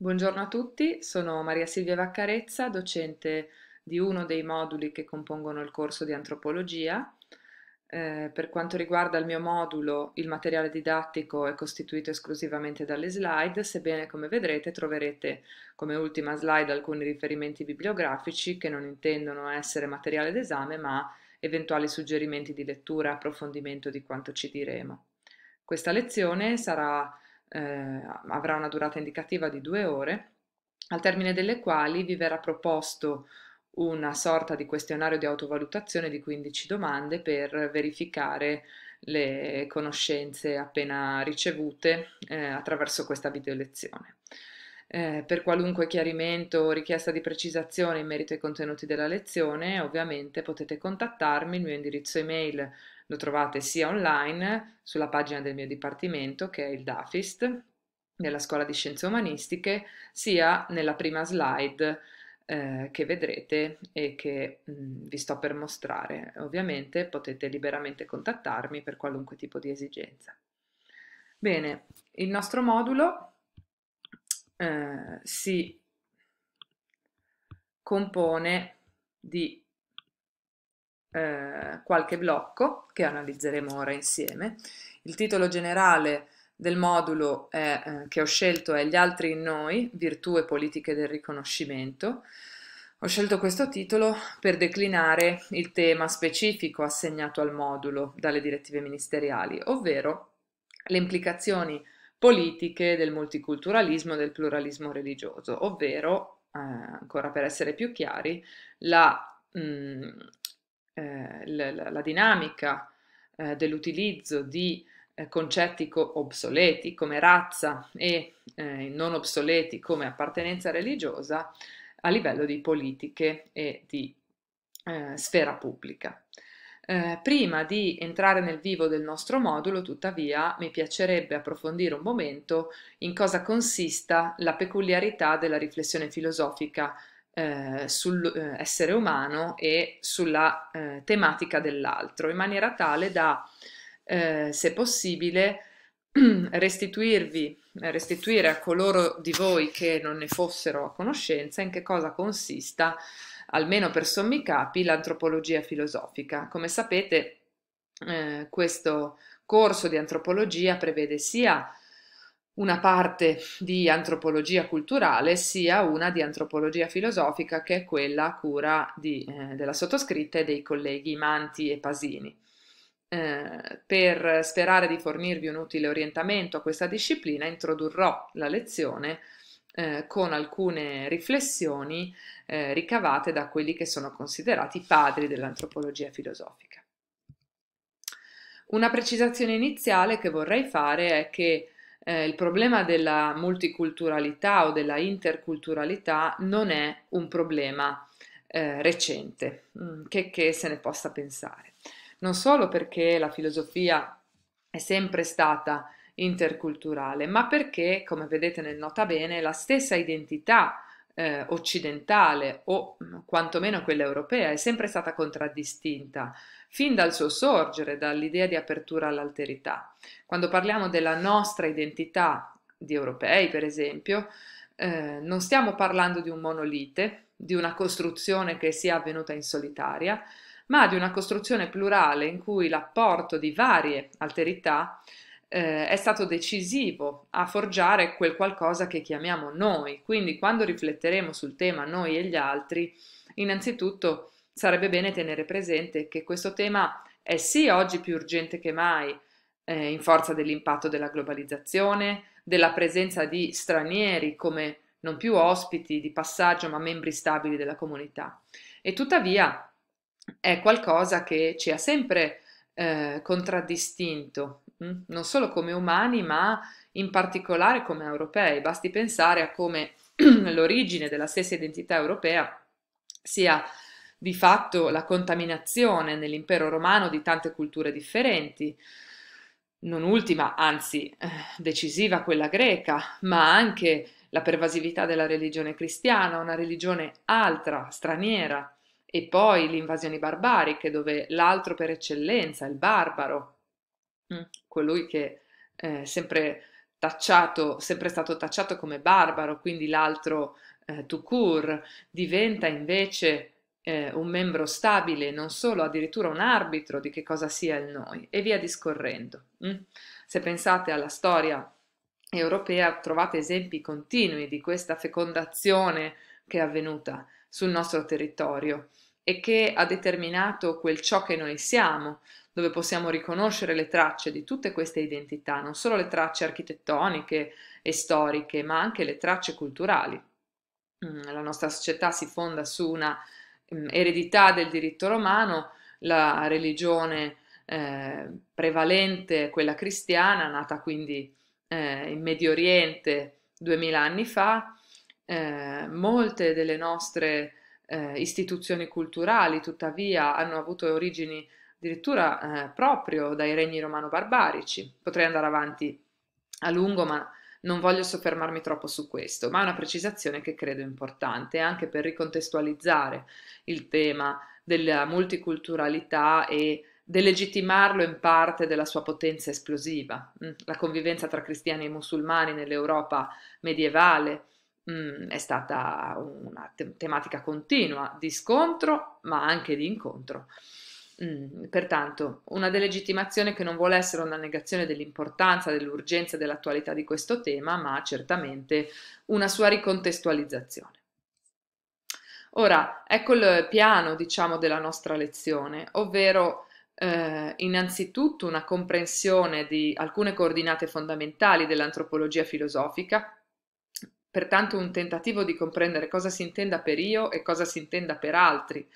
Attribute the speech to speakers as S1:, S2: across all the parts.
S1: Buongiorno a tutti, sono Maria Silvia Vaccarezza, docente di uno dei moduli che compongono il corso di antropologia. Eh, per quanto riguarda il mio modulo, il materiale didattico è costituito esclusivamente dalle slide, sebbene come vedrete troverete come ultima slide alcuni riferimenti bibliografici che non intendono essere materiale d'esame ma eventuali suggerimenti di lettura, approfondimento di quanto ci diremo. Questa lezione sarà eh, avrà una durata indicativa di due ore, al termine delle quali vi verrà proposto una sorta di questionario di autovalutazione di 15 domande per verificare le conoscenze appena ricevute eh, attraverso questa videolezione. Eh, per qualunque chiarimento o richiesta di precisazione in merito ai contenuti della lezione, ovviamente potete contattarmi, il mio indirizzo email lo trovate sia online sulla pagina del mio dipartimento che è il DAFIST nella scuola di scienze umanistiche sia nella prima slide eh, che vedrete e che mh, mm, vi sto per mostrare. Ovviamente potete liberamente contattarmi per qualunque tipo di esigenza. Bene, il nostro modulo eh, si compone di eh, qualche blocco che analizzeremo ora insieme. Il titolo generale del modulo è, eh, che ho scelto è Gli altri in noi, virtù e politiche del riconoscimento. Ho scelto questo titolo per declinare il tema specifico assegnato al modulo dalle direttive ministeriali, ovvero le implicazioni politiche del multiculturalismo e del pluralismo religioso, ovvero, eh, ancora per essere più chiari, la mh, mm, eh, la, la, dinamica eh, dell'utilizzo di eh, concetti co- obsoleti come razza e eh, non obsoleti come appartenenza religiosa a livello di politiche e di eh, sfera pubblica. Eh, prima di entrare nel vivo del nostro modulo, tuttavia, mi piacerebbe approfondire un momento in cosa consista la peculiarità della riflessione filosofica eh, sull'essere eh, umano e sulla eh, tematica dell'altro, in maniera tale da, eh, se possibile, restituirvi, restituire a coloro di voi che non ne fossero a conoscenza in che cosa consista, almeno per sommi capi, l'antropologia filosofica. Come sapete, eh, questo corso di antropologia prevede sia una parte di antropologia culturale sia una di antropologia filosofica che è quella a cura di, eh, della sottoscritta e dei colleghi Manti e Pasini. Eh, per sperare di fornirvi un utile orientamento a questa disciplina introdurrò la lezione eh, con alcune riflessioni eh, ricavate da quelli che sono considerati i padri dell'antropologia filosofica. Una precisazione iniziale che vorrei fare è che eh, il problema della multiculturalità o della interculturalità non è un problema eh, recente, mm, che, che se ne possa pensare. Non solo perché la filosofia è sempre stata interculturale, ma perché, come vedete nel nota bene, la stessa identità eh, occidentale o mm, quantomeno quella europea è sempre stata contraddistinta fin dal suo sorgere, dall'idea di apertura all'alterità. Quando parliamo della nostra identità di europei, per esempio, eh, non stiamo parlando di un monolite, di una costruzione che sia avvenuta in solitaria, ma di una costruzione plurale in cui l'apporto di varie alterità eh, è stato decisivo a forgiare quel qualcosa che chiamiamo noi. Quindi quando rifletteremo sul tema noi e gli altri, innanzitutto sarebbe bene tenere presente che questo tema è sì oggi più urgente che mai, eh, in forza dell'impatto della globalizzazione, della presenza di stranieri come non più ospiti di passaggio, ma membri stabili della comunità. E tuttavia è qualcosa che ci ha sempre eh, contraddistinto Mm? non solo come umani, ma in particolare come europei. Basti pensare a come l'origine della stessa identità europea sia di fatto la contaminazione nell'impero romano di tante culture differenti, non ultima, anzi eh, decisiva quella greca, ma anche la pervasività della religione cristiana, una religione altra, straniera, e poi le invasioni barbariche dove l'altro per eccellenza, il barbaro, Mm. colui che è eh, sempre tacciato, sempre stato tacciato come barbaro, quindi l'altro eh, Tukur diventa invece eh, un membro stabile, non solo, addirittura un arbitro di che cosa sia il noi, e via discorrendo. Mm? Se pensate alla storia europea, trovate esempi continui di questa fecondazione che è avvenuta sul nostro territorio e che ha determinato quel ciò che noi siamo, dove possiamo riconoscere le tracce di tutte queste identità, non solo le tracce architettoniche e storiche, ma anche le tracce culturali. Mm, la nostra società si fonda su una mm, eredità del diritto romano, la religione eh, prevalente, quella cristiana, nata quindi eh, in Medio Oriente duemila anni fa, eh, molte delle nostre eh, istituzioni culturali tuttavia hanno avuto origini addirittura eh, proprio dai regni romano-barbarici. Potrei andare avanti a lungo, ma non voglio soffermarmi troppo su questo, ma è una precisazione che credo importante anche per ricontestualizzare il tema della multiculturalità e delegittimarlo in parte della sua potenza esplosiva. Mm, la convivenza tra cristiani e musulmani nell'Europa medievale mm, è stata una tematica continua di scontro, ma anche di incontro. Mm, pertanto, una delegittimazione che non vuole essere una negazione dell'importanza, dell'urgenza e dell'attualità di questo tema, ma certamente una sua ricontestualizzazione. Ora, ecco il piano, diciamo, della nostra lezione, ovvero eh, innanzitutto una comprensione di alcune coordinate fondamentali dell'antropologia filosofica, pertanto un tentativo di comprendere cosa si intenda per io e cosa si intenda per altri,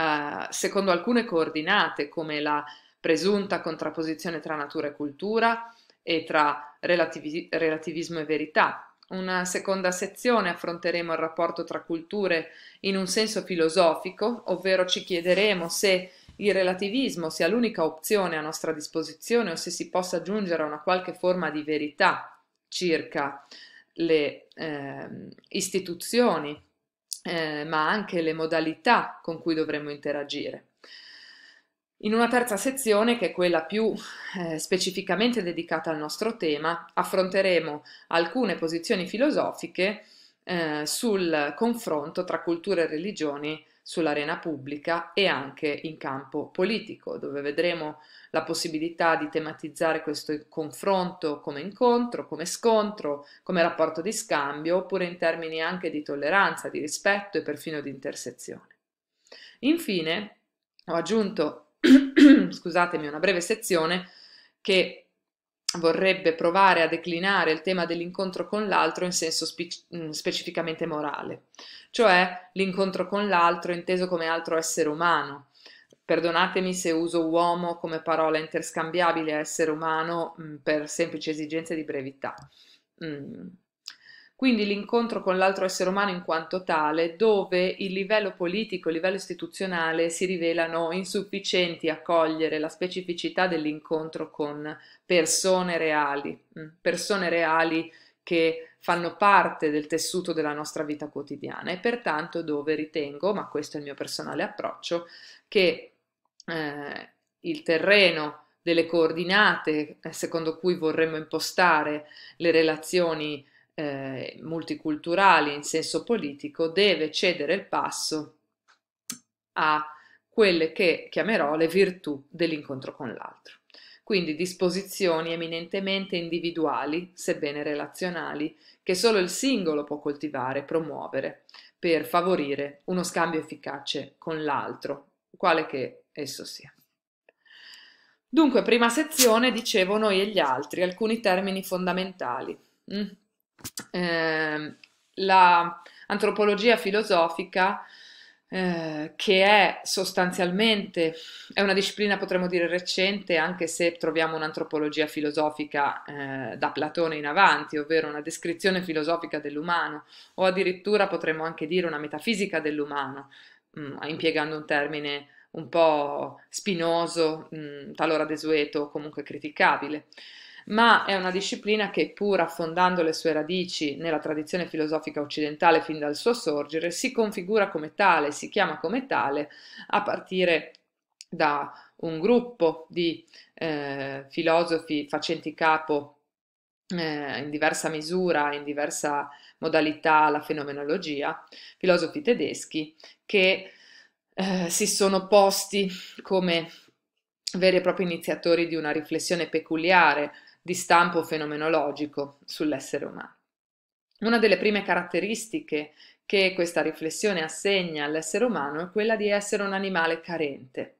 S1: eh, secondo alcune coordinate come la presunta contrapposizione tra natura e cultura e tra relativi- relativismo e verità. Una seconda sezione affronteremo il rapporto tra culture in un senso filosofico, ovvero ci chiederemo se il relativismo sia l'unica opzione a nostra disposizione o se si possa aggiungere a una qualche forma di verità circa le eh, istituzioni eh, ma anche le modalità con cui dovremmo interagire. In una terza sezione, che è quella più eh, specificamente dedicata al nostro tema, affronteremo alcune posizioni filosofiche eh, sul confronto tra culture e religioni sull'arena pubblica e anche in campo politico, dove vedremo la possibilità di tematizzare questo confronto come incontro, come scontro, come rapporto di scambio, oppure in termini anche di tolleranza, di rispetto e perfino di intersezione. Infine, ho aggiunto, scusatemi, una breve sezione che vorrebbe provare a declinare il tema dell'incontro con l'altro in senso spe- mm, specificamente morale, cioè l'incontro con l'altro inteso come altro essere umano. Perdonatemi se uso uomo come parola interscambiabile a essere umano mh, mm, per semplice esigenza di brevità. Mm quindi l'incontro con l'altro essere umano in quanto tale, dove il livello politico, il livello istituzionale si rivelano insufficienti a cogliere la specificità dell'incontro con persone reali, mm, persone reali che fanno parte del tessuto della nostra vita quotidiana e pertanto dove ritengo, ma questo è il mio personale approccio, che eh, il terreno delle coordinate eh, secondo cui vorremmo impostare le relazioni eh, multiculturali in senso politico deve cedere il passo a quelle che chiamerò le virtù dell'incontro con l'altro. Quindi disposizioni eminentemente individuali, sebbene relazionali, che solo il singolo può coltivare, promuovere, per favorire uno scambio efficace con l'altro, quale che esso sia. Dunque, prima sezione, dicevo noi e gli altri, alcuni termini fondamentali. Mm l'antropologia ehm, la filosofica eh, che è sostanzialmente è una disciplina potremmo dire recente anche se troviamo un'antropologia filosofica eh, da Platone in avanti ovvero una descrizione filosofica dell'umano o addirittura potremmo anche dire una metafisica dell'umano mm, impiegando un termine un po' spinoso mh, mm, talora desueto o comunque criticabile ma è una disciplina che pur affondando le sue radici nella tradizione filosofica occidentale fin dal suo sorgere, si configura come tale, si chiama come tale a partire da un gruppo di eh, filosofi facenti capo eh, in diversa misura, in diversa modalità alla fenomenologia, filosofi tedeschi che eh, si sono posti come veri e propri iniziatori di una riflessione peculiare di stampo fenomenologico sull'essere umano. Una delle prime caratteristiche che questa riflessione assegna all'essere umano è quella di essere un animale carente.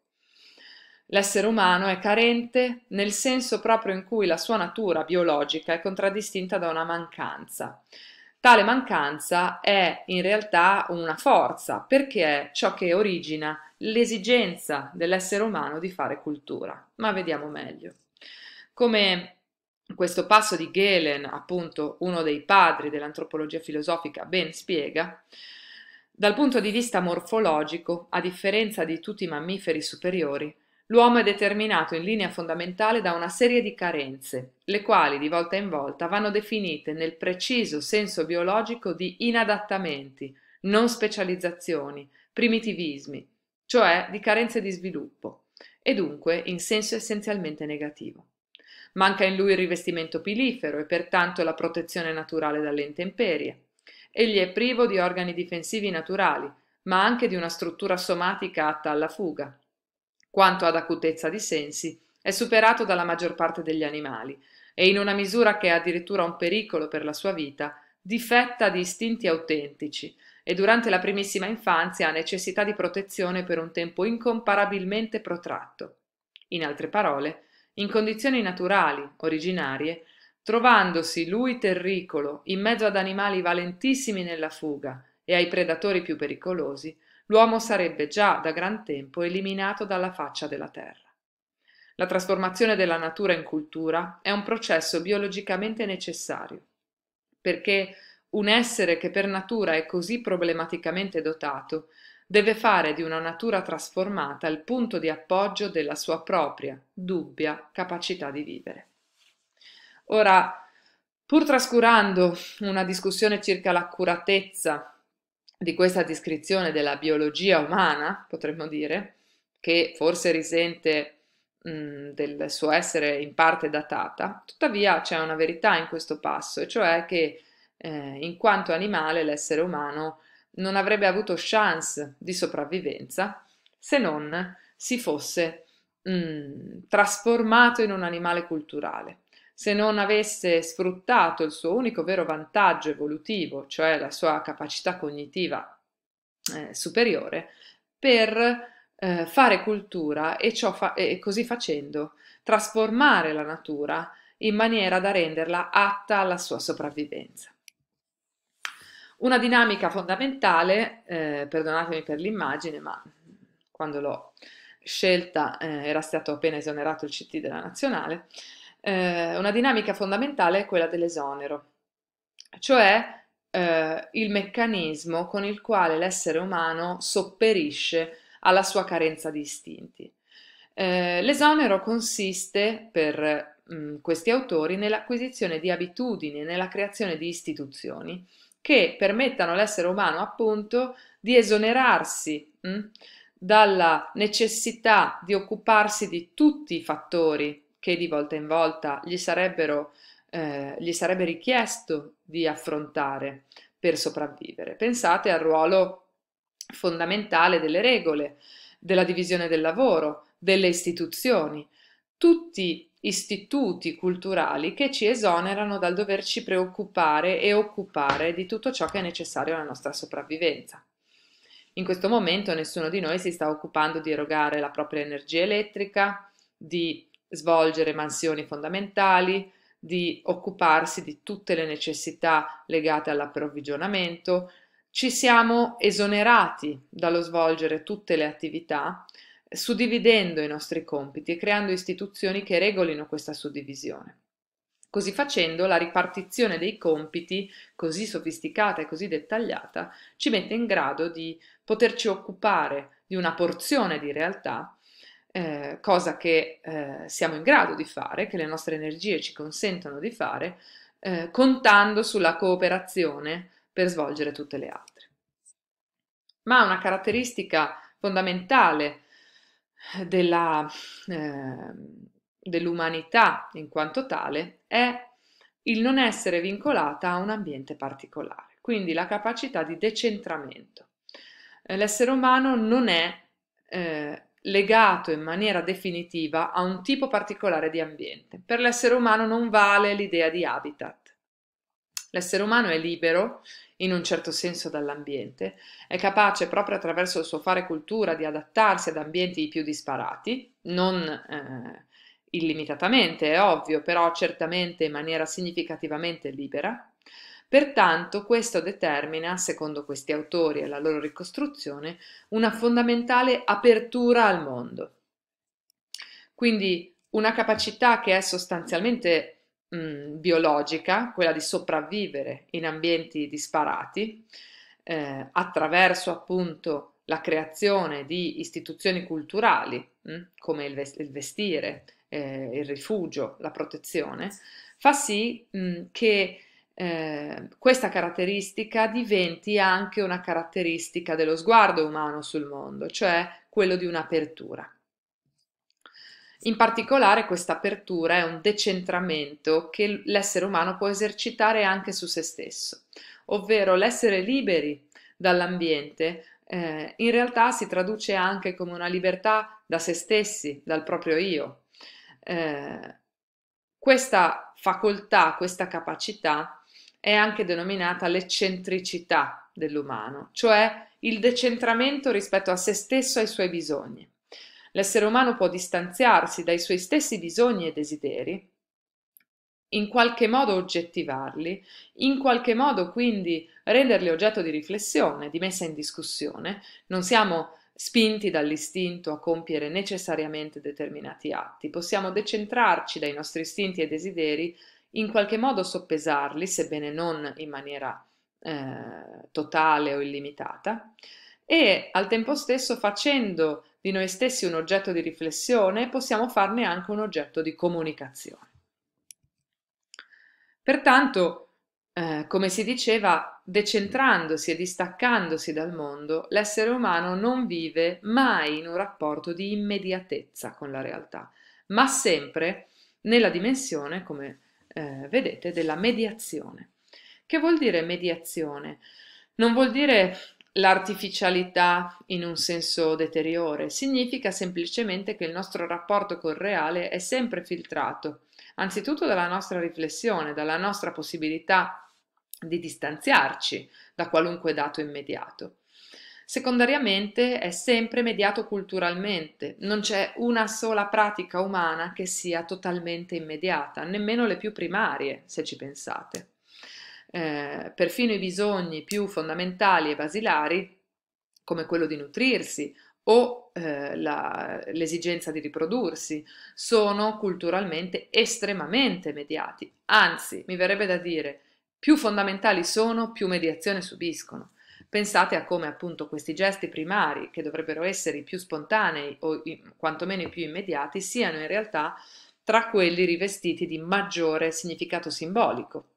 S1: L'essere umano è carente nel senso proprio in cui la sua natura biologica è contraddistinta da una mancanza. Tale mancanza è in realtà una forza perché è ciò che origina l'esigenza dell'essere umano di fare cultura. Ma vediamo meglio. Come questo passo di Galen, appunto uno dei padri dell'antropologia filosofica, ben spiega, dal punto di vista morfologico, a differenza di tutti i mammiferi superiori, l'uomo è determinato in linea fondamentale da una serie di carenze, le quali di volta in volta vanno definite nel preciso senso biologico di inadattamenti, non specializzazioni, primitivismi, cioè di carenze di sviluppo, e dunque in senso essenzialmente negativo. Manca in lui il rivestimento pilifero e pertanto la protezione naturale dalle intemperie. Egli è privo di organi difensivi naturali, ma anche di una struttura somatica atta alla fuga. Quanto ad acutezza di sensi, è superato dalla maggior parte degli animali e in una misura che è addirittura un pericolo per la sua vita, difetta di istinti autentici e durante la primissima infanzia ha necessità di protezione per un tempo incomparabilmente protratto. In altre parole, in condizioni naturali, originarie, trovandosi lui terricolo in mezzo ad animali valentissimi nella fuga e ai predatori più pericolosi, l'uomo sarebbe già da gran tempo eliminato dalla faccia della terra. La trasformazione della natura in cultura è un processo biologicamente necessario, perché un essere che per natura è così problematicamente dotato deve fare di una natura trasformata il punto di appoggio della sua propria, dubbia capacità di vivere. Ora, pur trascurando una discussione circa l'accuratezza di questa descrizione della biologia umana, potremmo dire, che forse risente del suo essere in parte datata, tuttavia c'è una verità in questo passo, e cioè che eh, in quanto animale l'essere umano non avrebbe avuto chance di sopravvivenza se non si fosse mh, mm, trasformato in un animale culturale, se non avesse sfruttato il suo unico vero vantaggio evolutivo, cioè la sua capacità cognitiva eh, superiore, per eh, fare cultura e, fa- e così facendo trasformare la natura in maniera da renderla atta alla sua sopravvivenza. Una dinamica fondamentale, eh, perdonatemi per l'immagine, ma quando l'ho scelta eh, era stato appena esonerato il CT della nazionale, eh, una dinamica fondamentale è quella dell'esonero, cioè eh, il meccanismo con il quale l'essere umano sopperisce alla sua carenza di istinti. Eh, l'esonero consiste, per mh, mm, questi autori, nell'acquisizione di abitudini, nella creazione di istituzioni, che permettano all'essere umano, appunto, di esonerarsi mh, mm, dalla necessità di occuparsi di tutti i fattori che di volta in volta gli, sarebbero, eh, gli sarebbe richiesto di affrontare per sopravvivere. Pensate al ruolo fondamentale delle regole, della divisione del lavoro, delle istituzioni. Tutti istituti culturali che ci esonerano dal doverci preoccupare e occupare di tutto ciò che è necessario alla nostra sopravvivenza. In questo momento nessuno di noi si sta occupando di erogare la propria energia elettrica, di svolgere mansioni fondamentali, di occuparsi di tutte le necessità legate all'approvvigionamento. Ci siamo esonerati dallo svolgere tutte le attività suddividendo i nostri compiti e creando istituzioni che regolino questa suddivisione. Così facendo, la ripartizione dei compiti, così sofisticata e così dettagliata, ci mette in grado di poterci occupare di una porzione di realtà, eh, cosa che eh, siamo in grado di fare, che le nostre energie ci consentono di fare, eh, contando sulla cooperazione per svolgere tutte le altre. Ma una caratteristica fondamentale della, eh, dell'umanità in quanto tale è il non essere vincolata a un ambiente particolare, quindi la capacità di decentramento. Eh, l'essere umano non è eh, legato in maniera definitiva a un tipo particolare di ambiente. Per l'essere umano non vale l'idea di habitat. L'essere umano è libero, in un certo senso, dall'ambiente, è capace proprio attraverso il suo fare cultura di adattarsi ad ambienti più disparati, non eh, illimitatamente, è ovvio, però certamente in maniera significativamente libera. Pertanto questo determina, secondo questi autori e la loro ricostruzione, una fondamentale apertura al mondo. Quindi una capacità che è sostanzialmente mh, biologica, quella di sopravvivere in ambienti disparati, eh, attraverso appunto la creazione di istituzioni culturali, mh, come il, ves- il vestire, eh, il rifugio, la protezione, fa sì mh, che eh, questa caratteristica diventi anche una caratteristica dello sguardo umano sul mondo, cioè quello di un'apertura. In particolare questa apertura è un decentramento che l'essere umano può esercitare anche su se stesso, ovvero l'essere liberi dall'ambiente eh, in realtà si traduce anche come una libertà da se stessi, dal proprio io. Eh, questa facoltà, questa capacità è anche denominata l'eccentricità dell'umano, cioè il decentramento rispetto a se stesso e ai suoi bisogni. L'essere umano può distanziarsi dai suoi stessi bisogni e desideri, in qualche modo oggettivarli, in qualche modo quindi renderli oggetto di riflessione, di messa in discussione. Non siamo spinti dall'istinto a compiere necessariamente determinati atti, possiamo decentrarci dai nostri istinti e desideri, in qualche modo soppesarli, sebbene non in maniera eh, totale o illimitata, e al tempo stesso facendo di noi stessi un oggetto di riflessione, possiamo farne anche un oggetto di comunicazione. Pertanto, eh, come si diceva, decentrandosi e distaccandosi dal mondo, l'essere umano non vive mai in un rapporto di immediatezza con la realtà, ma sempre nella dimensione, come eh, vedete, della mediazione. Che vuol dire mediazione? Non vuol dire l'artificialità in un senso deteriore, significa semplicemente che il nostro rapporto col reale è sempre filtrato, anzitutto dalla nostra riflessione, dalla nostra possibilità di distanziarci da qualunque dato immediato. Secondariamente è sempre mediato culturalmente, non c'è una sola pratica umana che sia totalmente immediata, nemmeno le più primarie, se ci pensate eh, perfino i bisogni più fondamentali e basilari, come quello di nutrirsi o eh, la, l'esigenza di riprodursi, sono culturalmente estremamente mediati. Anzi, mi verrebbe da dire, più fondamentali sono, più mediazione subiscono. Pensate a come appunto questi gesti primari, che dovrebbero essere i più spontanei o i, quantomeno i più immediati, siano in realtà tra quelli rivestiti di maggiore significato simbolico.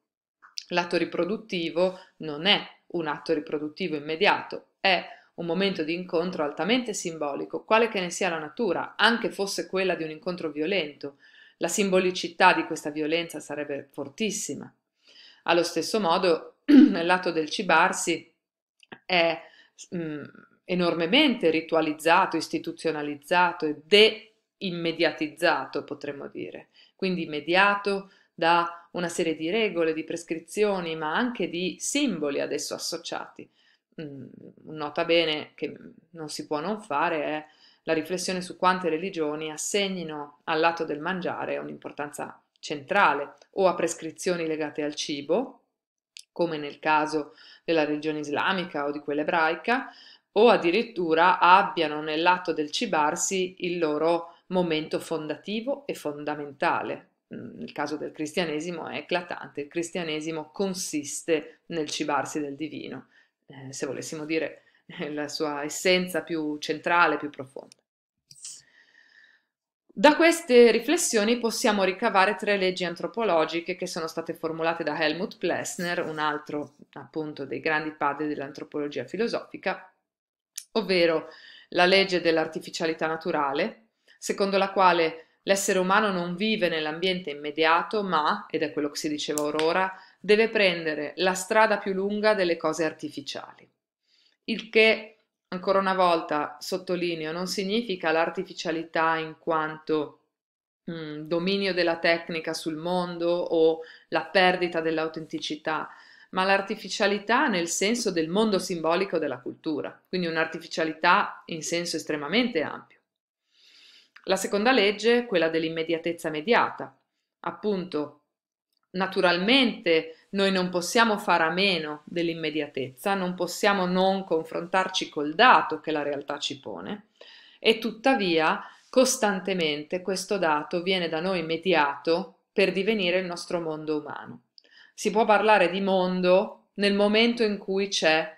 S1: L'atto riproduttivo non è un atto riproduttivo immediato, è un momento di incontro altamente simbolico, quale che ne sia la natura, anche fosse quella di un incontro violento. La simbolicità di questa violenza sarebbe fortissima. Allo stesso modo, l'atto del cibarsi è mh, mm, enormemente ritualizzato, istituzionalizzato e de-immediatizzato, potremmo dire, quindi mediato da una serie di regole, di prescrizioni, ma anche di simboli adesso associati. Mm, nota bene che non si può non fare è la riflessione su quante religioni assegnino al lato del mangiare un'importanza centrale o a prescrizioni legate al cibo, come nel caso della religione islamica o di quella ebraica, o addirittura abbiano nell'atto del cibarsi il loro momento fondativo e fondamentale, nel caso del cristianesimo è eclatante, il cristianesimo consiste nel cibarsi del divino, eh, se volessimo dire eh, la sua essenza più centrale, più profonda. Da queste riflessioni possiamo ricavare tre leggi antropologiche che sono state formulate da Helmut Plessner, un altro appunto dei grandi padri dell'antropologia filosofica, ovvero la legge dell'artificialità naturale, secondo la quale L'essere umano non vive nell'ambiente immediato, ma, ed è quello che si diceva Aurora, deve prendere la strada più lunga delle cose artificiali. Il che, ancora una volta, sottolineo, non significa l'artificialità in quanto mh, mm, dominio della tecnica sul mondo o la perdita dell'autenticità, ma l'artificialità nel senso del mondo simbolico della cultura, quindi un'artificialità in senso estremamente ampio. La seconda legge, quella dell'immediatezza mediata. Appunto, naturalmente noi non possiamo fare a meno dell'immediatezza, non possiamo non confrontarci col dato che la realtà ci pone e tuttavia costantemente questo dato viene da noi mediato per divenire il nostro mondo umano. Si può parlare di mondo nel momento in cui c'è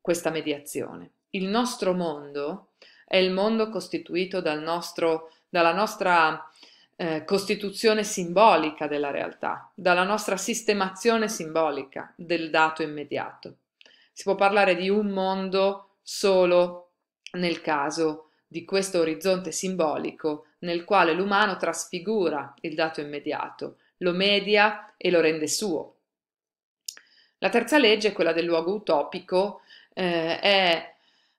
S1: questa mediazione. Il nostro mondo è il mondo costituito dal nostro, dalla nostra eh, costituzione simbolica della realtà, dalla nostra sistemazione simbolica del dato immediato. Si può parlare di un mondo solo nel caso di questo orizzonte simbolico nel quale l'umano trasfigura il dato immediato, lo media e lo rende suo. La terza legge, quella del luogo utopico, eh, è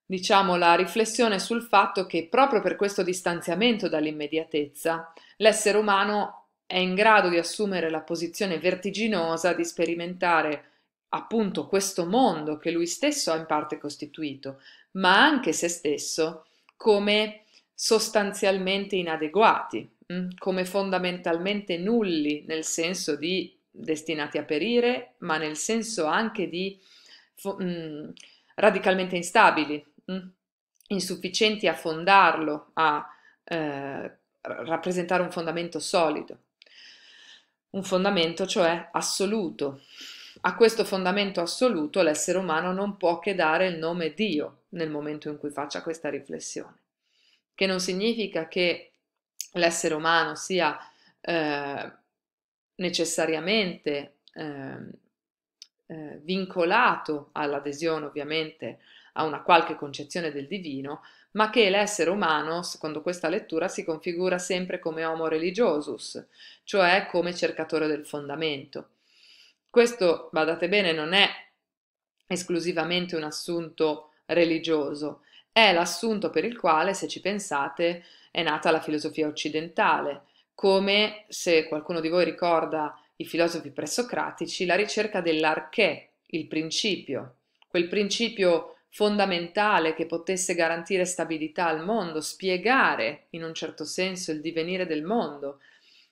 S1: diciamo, la riflessione sul fatto che proprio per questo distanziamento dall'immediatezza l'essere umano è in grado di assumere la posizione vertiginosa di sperimentare appunto questo mondo che lui stesso ha in parte costituito, ma anche se stesso come sostanzialmente inadeguati, mm, come fondamentalmente nulli nel senso di destinati a perire, ma nel senso anche di mm, radicalmente instabili, insufficienti a fondarlo, a eh, rappresentare un fondamento solido, un fondamento cioè assoluto. A questo fondamento assoluto l'essere umano non può che dare il nome Dio nel momento in cui faccia questa riflessione, che non significa che l'essere umano sia eh, necessariamente eh, eh, vincolato all'adesione ovviamente a una qualche concezione del divino, ma che l'essere umano, secondo questa lettura, si configura sempre come homo religiosus, cioè come cercatore del fondamento. Questo, badate bene, non è esclusivamente un assunto religioso, è l'assunto per il quale, se ci pensate, è nata la filosofia occidentale, come se qualcuno di voi ricorda i filosofi presocratici la ricerca dell'archè, il principio, quel principio fondamentale che potesse garantire stabilità al mondo, spiegare in un certo senso il divenire del mondo,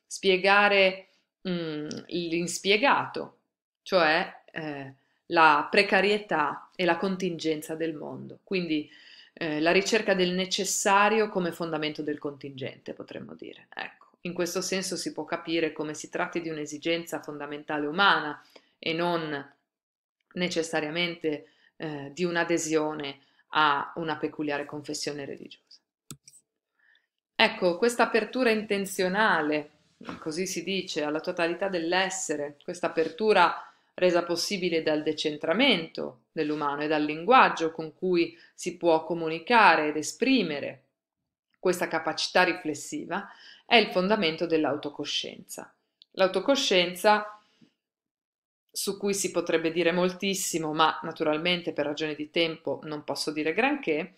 S1: spiegare mh, mm, l'inspiegato, cioè eh, la precarietà e la contingenza del mondo. Quindi eh, la ricerca del necessario come fondamento del contingente, potremmo dire. Ecco. In questo senso si può capire come si tratti di un'esigenza fondamentale umana e non necessariamente eh, di un'adesione a una peculiare confessione religiosa. Ecco, questa apertura intenzionale, così si dice, alla totalità dell'essere, questa apertura resa possibile dal decentramento dell'umano e dal linguaggio con cui si può comunicare ed esprimere questa capacità riflessiva, è il fondamento dell'autocoscienza. L'autocoscienza, su cui si potrebbe dire moltissimo, ma naturalmente per ragioni di tempo non posso dire granché,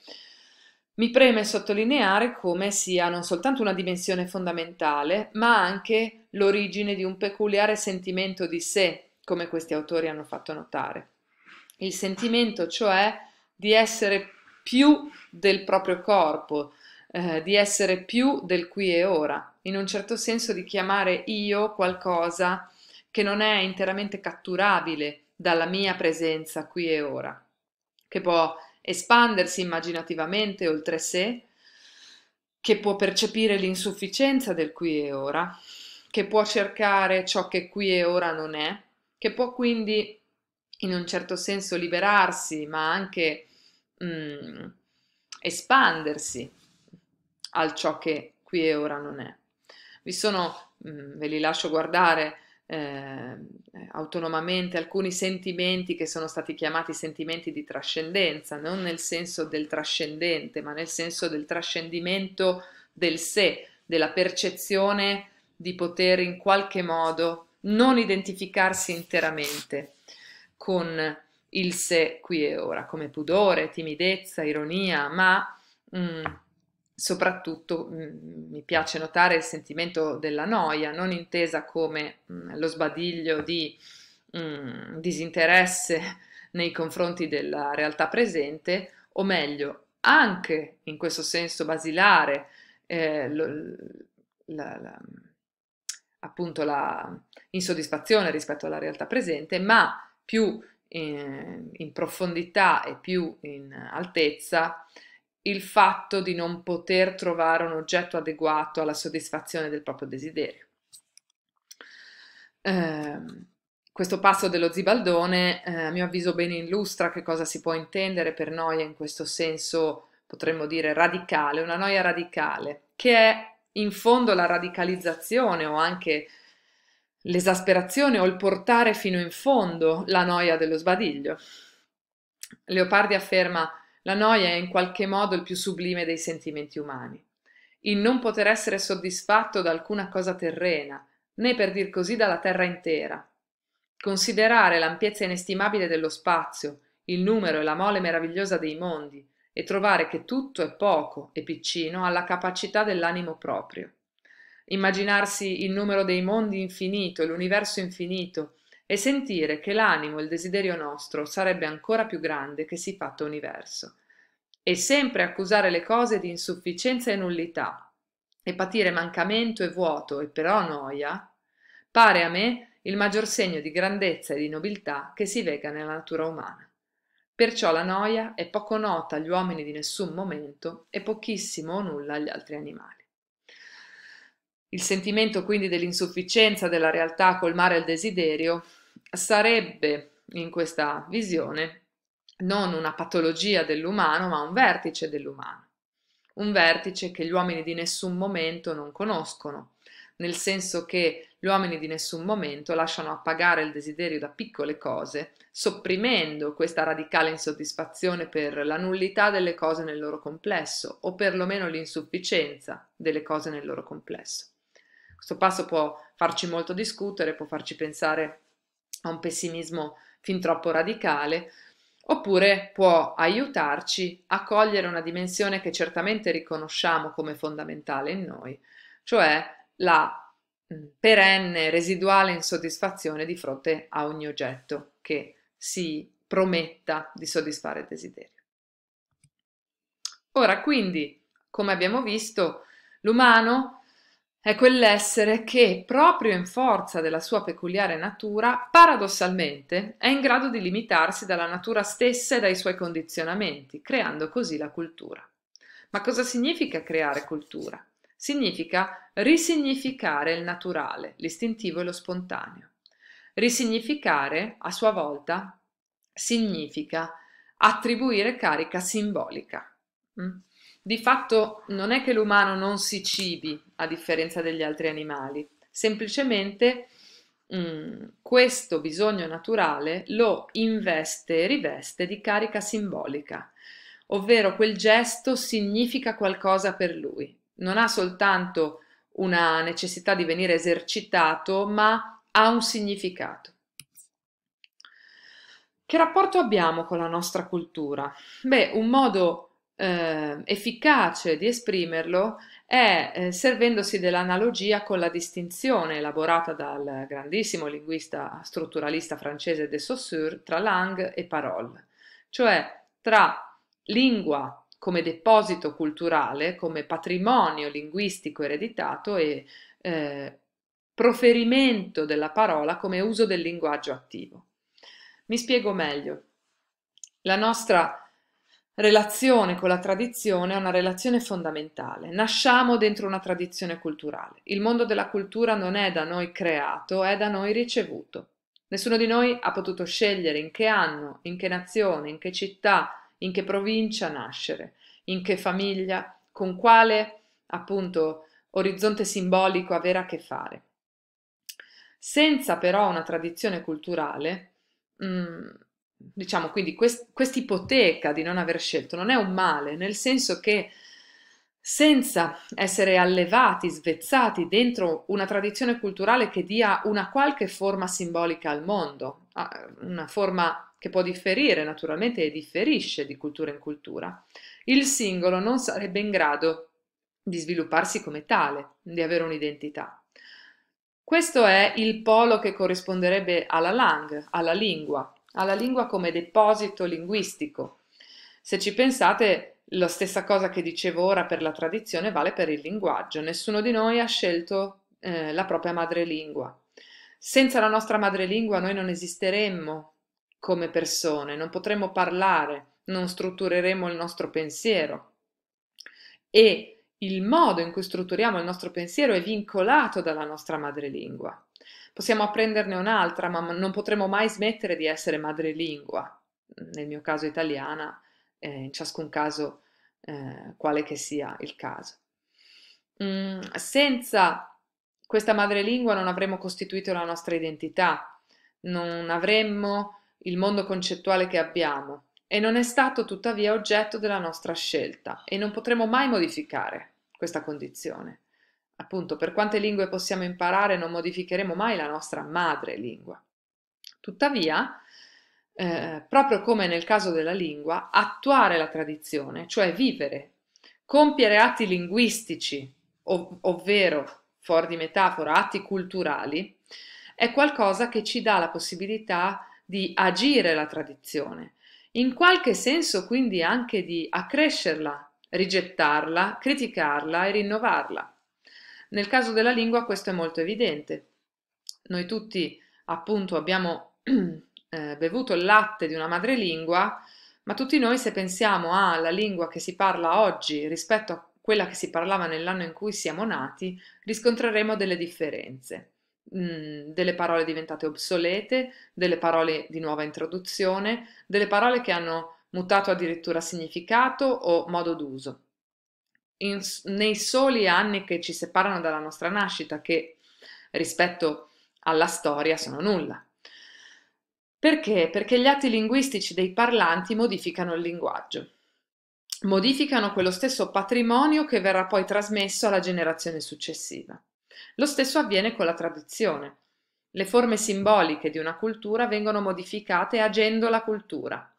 S1: mi preme sottolineare come sia non soltanto una dimensione fondamentale, ma anche l'origine di un peculiare sentimento di sé, come questi autori hanno fatto notare. Il sentimento, cioè, di essere più del proprio corpo, eh, di essere più del qui e ora, in un certo senso di chiamare io qualcosa che non è interamente catturabile dalla mia presenza qui e ora, che può espandersi immaginativamente oltre sé, che può percepire l'insufficienza del qui e ora, che può cercare ciò che qui e ora non è, che può quindi in un certo senso liberarsi, ma anche mh, mm, espandersi al ciò che qui e ora non è. Vi sono, mh, mm, ve li lascio guardare eh, autonomamente, alcuni sentimenti che sono stati chiamati sentimenti di trascendenza, non nel senso del trascendente, ma nel senso del trascendimento del sé, della percezione di poter in qualche modo non identificarsi interamente con il sé qui e ora, come pudore, timidezza, ironia, ma mh, mm, soprattutto mm, mi piace notare il sentimento della noia, non intesa come mm, lo sbadiglio di mh, mm, disinteresse nei confronti della realtà presente, o meglio, anche in questo senso basilare, eh, lo, la, la, appunto la insoddisfazione rispetto alla realtà presente, ma più in, eh, in profondità e più in altezza il fatto di non poter trovare un oggetto adeguato alla soddisfazione del proprio desiderio. Eh, questo passo dello zibaldone, eh, a mio avviso, bene illustra che cosa si può intendere per noia in questo senso, potremmo dire, radicale, una noia radicale, che è in fondo la radicalizzazione o anche l'esasperazione o il portare fino in fondo la noia dello sbadiglio. Leopardi afferma la noia è in qualche modo il più sublime dei sentimenti umani. Il non poter essere soddisfatto da alcuna cosa terrena, né per dir così dalla terra intera. Considerare l'ampiezza inestimabile dello spazio, il numero e la mole meravigliosa dei mondi, e trovare che tutto è poco e piccino alla capacità dell'animo proprio. Immaginarsi il numero dei mondi infinito, l'universo infinito, e sentire che l'animo e il desiderio nostro sarebbe ancora più grande che si fatto universo, e sempre accusare le cose di insufficienza e nullità, e patire mancamento e vuoto e però noia, pare a me il maggior segno di grandezza e di nobiltà che si vega nella natura umana. Perciò la noia è poco nota agli uomini di nessun momento e pochissimo o nulla agli altri animali. Il sentimento quindi dell'insufficienza della realtà a colmare il desiderio sarebbe, in questa visione, non una patologia dell'umano, ma un vertice dell'umano. Un vertice che gli uomini di nessun momento non conoscono, nel senso che gli uomini di nessun momento lasciano appagare il desiderio da piccole cose, sopprimendo questa radicale insoddisfazione per la nullità delle cose nel loro complesso, o perlomeno l'insufficienza delle cose nel loro complesso. Questo passo può farci molto discutere, può farci pensare a un pessimismo fin troppo radicale, oppure può aiutarci a cogliere una dimensione che certamente riconosciamo come fondamentale in noi, cioè la perenne, residuale insoddisfazione di fronte a ogni oggetto che si prometta di soddisfare il desiderio. Ora, quindi, come abbiamo visto, l'umano è quell'essere che, proprio in forza della sua peculiare natura, paradossalmente è in grado di limitarsi dalla natura stessa e dai suoi condizionamenti, creando così la cultura. Ma cosa significa creare cultura? Significa risignificare il naturale, l'istintivo e lo spontaneo. Risignificare, a sua volta, significa attribuire carica simbolica. Mm? Di fatto non è che l'umano non si cibi a differenza degli altri animali, semplicemente mh, mm, questo bisogno naturale lo investe e riveste di carica simbolica, ovvero quel gesto significa qualcosa per lui, non ha soltanto una necessità di venire esercitato, ma ha un significato. Che rapporto abbiamo con la nostra cultura? Beh, un modo eh, efficace di esprimerlo è eh, servendosi dell'analogia con la distinzione elaborata dal grandissimo linguista strutturalista francese de Saussure tra langue e parole, cioè tra lingua come deposito culturale, come patrimonio linguistico ereditato e eh, proferimento della parola come uso del linguaggio attivo. Mi spiego meglio. La nostra relazione con la tradizione è una relazione fondamentale. Nasciamo dentro una tradizione culturale. Il mondo della cultura non è da noi creato, è da noi ricevuto. Nessuno di noi ha potuto scegliere in che anno, in che nazione, in che città, in che provincia nascere, in che famiglia, con quale appunto orizzonte simbolico avere a che fare. Senza però una tradizione culturale, mh, mm, diciamo quindi questa ipoteca di non aver scelto non è un male, nel senso che senza essere allevati, svezzati dentro una tradizione culturale che dia una qualche forma simbolica al mondo, una forma che può differire naturalmente e differisce di cultura in cultura, il singolo non sarebbe in grado di svilupparsi come tale, di avere un'identità. Questo è il polo che corrisponderebbe alla lang, alla lingua, alla lingua come deposito linguistico. Se ci pensate, la stessa cosa che dicevo ora per la tradizione vale per il linguaggio. Nessuno di noi ha scelto eh, la propria madrelingua. Senza la nostra madrelingua noi non esisteremmo come persone, non potremmo parlare, non struttureremo il nostro pensiero. E il modo in cui strutturiamo il nostro pensiero è vincolato dalla nostra madrelingua possiamo apprenderne un'altra, ma non potremo mai smettere di essere madrelingua, nel mio caso italiana, eh, in ciascun caso eh, quale che sia il caso. Mm, senza questa madrelingua non avremmo costituito la nostra identità, non avremmo il mondo concettuale che abbiamo e non è stato tuttavia oggetto della nostra scelta e non potremo mai modificare questa condizione. Appunto, per quante lingue possiamo imparare, non modificheremo mai la nostra madrelingua. Tuttavia, eh, proprio come nel caso della lingua, attuare la tradizione, cioè vivere, compiere atti linguistici, ov- ovvero, fuori di metafora, atti culturali, è qualcosa che ci dà la possibilità di agire la tradizione, in qualche senso quindi anche di accrescerla, rigettarla, criticarla e rinnovarla. Nel caso della lingua questo è molto evidente. Noi tutti appunto abbiamo eh, bevuto il latte di una madrelingua, ma tutti noi se pensiamo alla lingua che si parla oggi rispetto a quella che si parlava nell'anno in cui siamo nati, riscontreremo delle differenze, mm, delle parole diventate obsolete, delle parole di nuova introduzione, delle parole che hanno mutato addirittura significato o modo d'uso in, nei soli anni che ci separano dalla nostra nascita, che rispetto alla storia sono nulla. Perché? Perché gli atti linguistici dei parlanti modificano il linguaggio, modificano quello stesso patrimonio che verrà poi trasmesso alla generazione successiva. Lo stesso avviene con la traduzione. Le forme simboliche di una cultura vengono modificate agendo la cultura,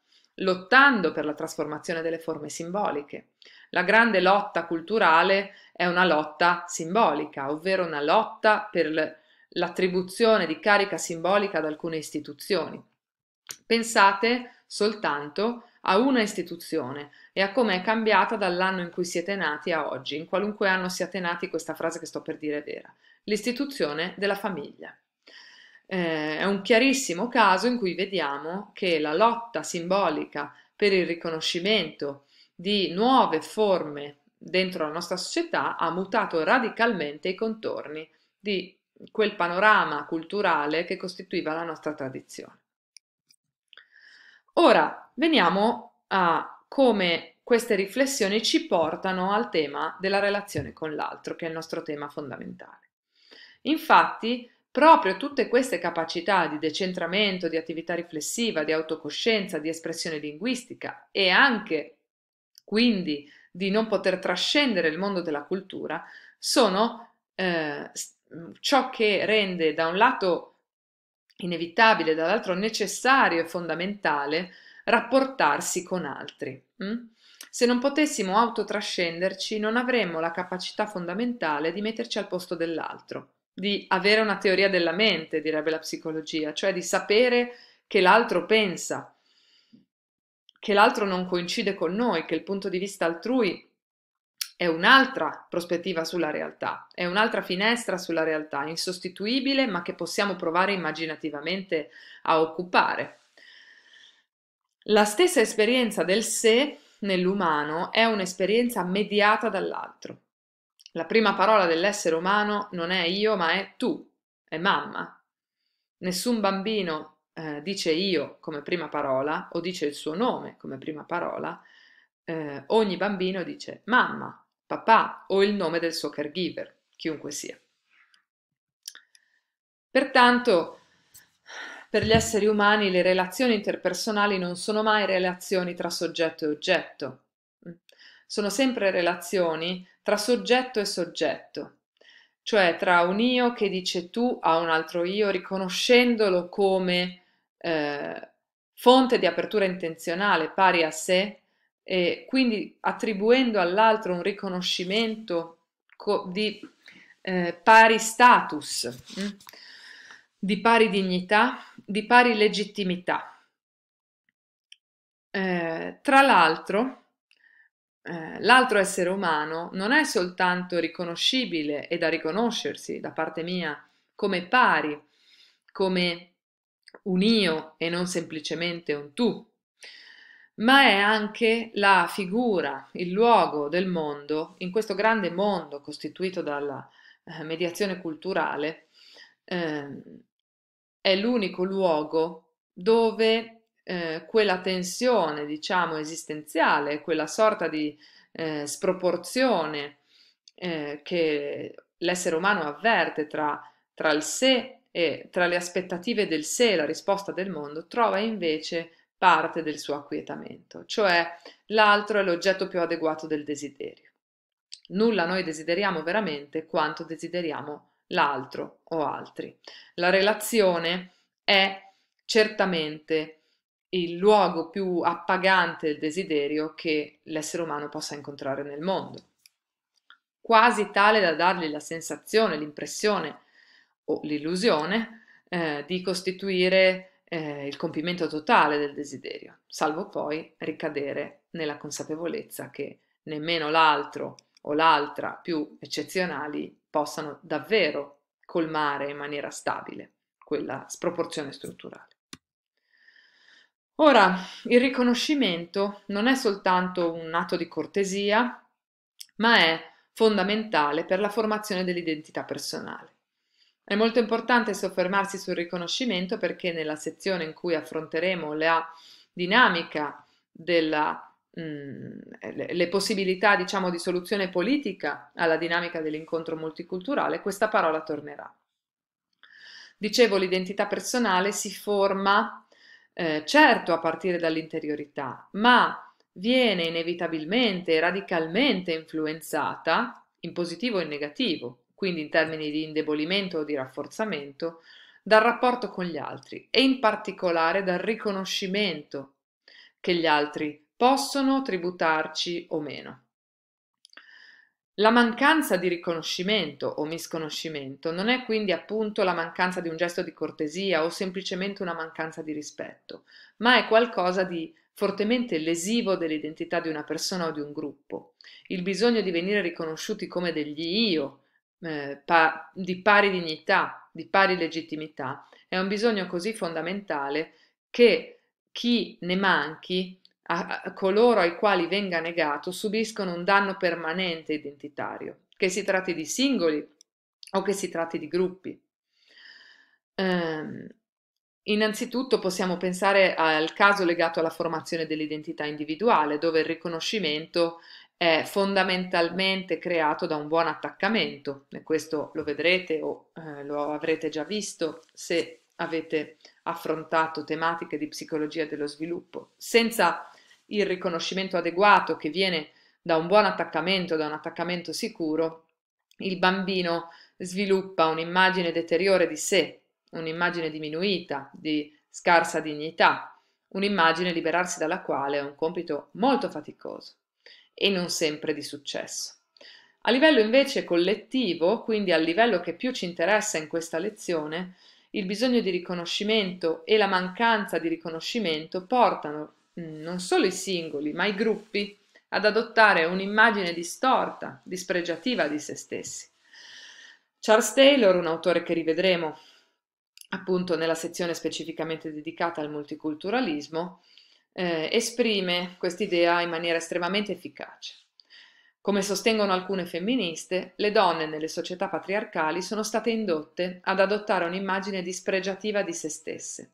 S1: lottando per la trasformazione delle forme simboliche, la grande lotta culturale è una lotta simbolica, ovvero una lotta per l'attribuzione di carica simbolica ad alcune istituzioni. Pensate soltanto a una istituzione e a come è cambiata dall'anno in cui siete nati a oggi, in qualunque anno siate nati, questa frase che sto per dire è vera, l'istituzione della famiglia. Eh, è un chiarissimo caso in cui vediamo che la lotta simbolica per il riconoscimento di nuove forme dentro la nostra società ha mutato radicalmente i contorni di quel panorama culturale che costituiva la nostra tradizione. Ora veniamo a come queste riflessioni ci portano al tema della relazione con l'altro, che è il nostro tema fondamentale. Infatti, proprio tutte queste capacità di decentramento, di attività riflessiva, di autocoscienza, di espressione linguistica e anche quindi di non poter trascendere il mondo della cultura, sono eh, mm, ciò che rende da un lato inevitabile, dall'altro necessario e fondamentale rapportarsi con altri. Mm? Se non potessimo autotrascenderci, non avremmo la capacità fondamentale di metterci al posto dell'altro, di avere una teoria della mente, direbbe la psicologia, cioè di sapere che l'altro pensa, che l'altro non coincide con noi, che il punto di vista altrui è un'altra prospettiva sulla realtà, è un'altra finestra sulla realtà, insostituibile, ma che possiamo provare immaginativamente a occupare. La stessa esperienza del sé nell'umano è un'esperienza mediata dall'altro. La prima parola dell'essere umano non è io, ma è tu, è mamma. Nessun bambino eh, dice io come prima parola o dice il suo nome come prima parola, eh, ogni bambino dice mamma, papà o il nome del suo caregiver, chiunque sia. Pertanto, per gli esseri umani le relazioni interpersonali non sono mai relazioni tra soggetto e oggetto, sono sempre relazioni tra soggetto e soggetto, cioè tra un io che dice tu a un altro io riconoscendolo come eh, fonte di apertura intenzionale pari a sé e quindi attribuendo all'altro un riconoscimento co- di eh, pari status, mh? Mm, di pari dignità, di pari legittimità. Eh, tra l'altro, eh, l'altro essere umano non è soltanto riconoscibile e da riconoscersi da parte mia come pari, come un io e non semplicemente un tu, ma è anche la figura, il luogo del mondo, in questo grande mondo costituito dalla eh, mediazione culturale, eh, è l'unico luogo dove eh, quella tensione, diciamo, esistenziale, quella sorta di eh, sproporzione eh, che l'essere umano avverte tra, tra il sé e tra le aspettative del sé e la risposta del mondo trova invece parte del suo acquietamento, cioè l'altro è l'oggetto più adeguato del desiderio. Nulla noi desideriamo veramente quanto desideriamo l'altro o altri. La relazione è certamente il luogo più appagante del desiderio che l'essere umano possa incontrare nel mondo, quasi tale da dargli la sensazione, l'impressione o l'illusione eh, di costituire eh, il compimento totale del desiderio, salvo poi ricadere nella consapevolezza che nemmeno l'altro o l'altra più eccezionali possano davvero colmare in maniera stabile quella sproporzione strutturale. Ora, il riconoscimento non è soltanto un atto di cortesia, ma è fondamentale per la formazione dell'identità personale. È molto importante soffermarsi sul riconoscimento perché nella sezione in cui affronteremo la dinamica della mm, le possibilità diciamo di soluzione politica alla dinamica dell'incontro multiculturale, questa parola tornerà. Dicevo, l'identità personale si forma eh, certo a partire dall'interiorità, ma viene inevitabilmente e radicalmente influenzata, in positivo e in negativo, quindi in termini di indebolimento o di rafforzamento, dal rapporto con gli altri e in particolare dal riconoscimento che gli altri possono tributarci o meno. La mancanza di riconoscimento o misconoscimento non è quindi appunto la mancanza di un gesto di cortesia o semplicemente una mancanza di rispetto, ma è qualcosa di fortemente lesivo dell'identità di una persona o di un gruppo. Il bisogno di venire riconosciuti come degli io, eh, pa- di pari dignità, di pari legittimità, è un bisogno così fondamentale che chi ne manchi, a, a coloro ai quali venga negato, subiscono un danno permanente identitario, che si tratti di singoli o che si tratti di gruppi. Ehm, innanzitutto possiamo pensare al caso legato alla formazione dell'identità individuale, dove il riconoscimento è fondamentalmente creato da un buon attaccamento e questo lo vedrete o eh, lo avrete già visto se avete affrontato tematiche di psicologia dello sviluppo. Senza il riconoscimento adeguato che viene da un buon attaccamento, da un attaccamento sicuro, il bambino sviluppa un'immagine deteriore di sé, un'immagine diminuita, di scarsa dignità, un'immagine liberarsi dalla quale è un compito molto faticoso e non sempre di successo. A livello invece collettivo, quindi al livello che più ci interessa in questa lezione, il bisogno di riconoscimento e la mancanza di riconoscimento portano mm, non solo i singoli, ma i gruppi ad adottare un'immagine distorta, dispregiativa di se stessi. Charles Taylor, un autore che rivedremo appunto nella sezione specificamente dedicata al multiculturalismo, eh, esprime quest'idea in maniera estremamente efficace. Come sostengono alcune femministe, le donne nelle società patriarcali sono state indotte ad adottare un'immagine dispregiativa di se stesse.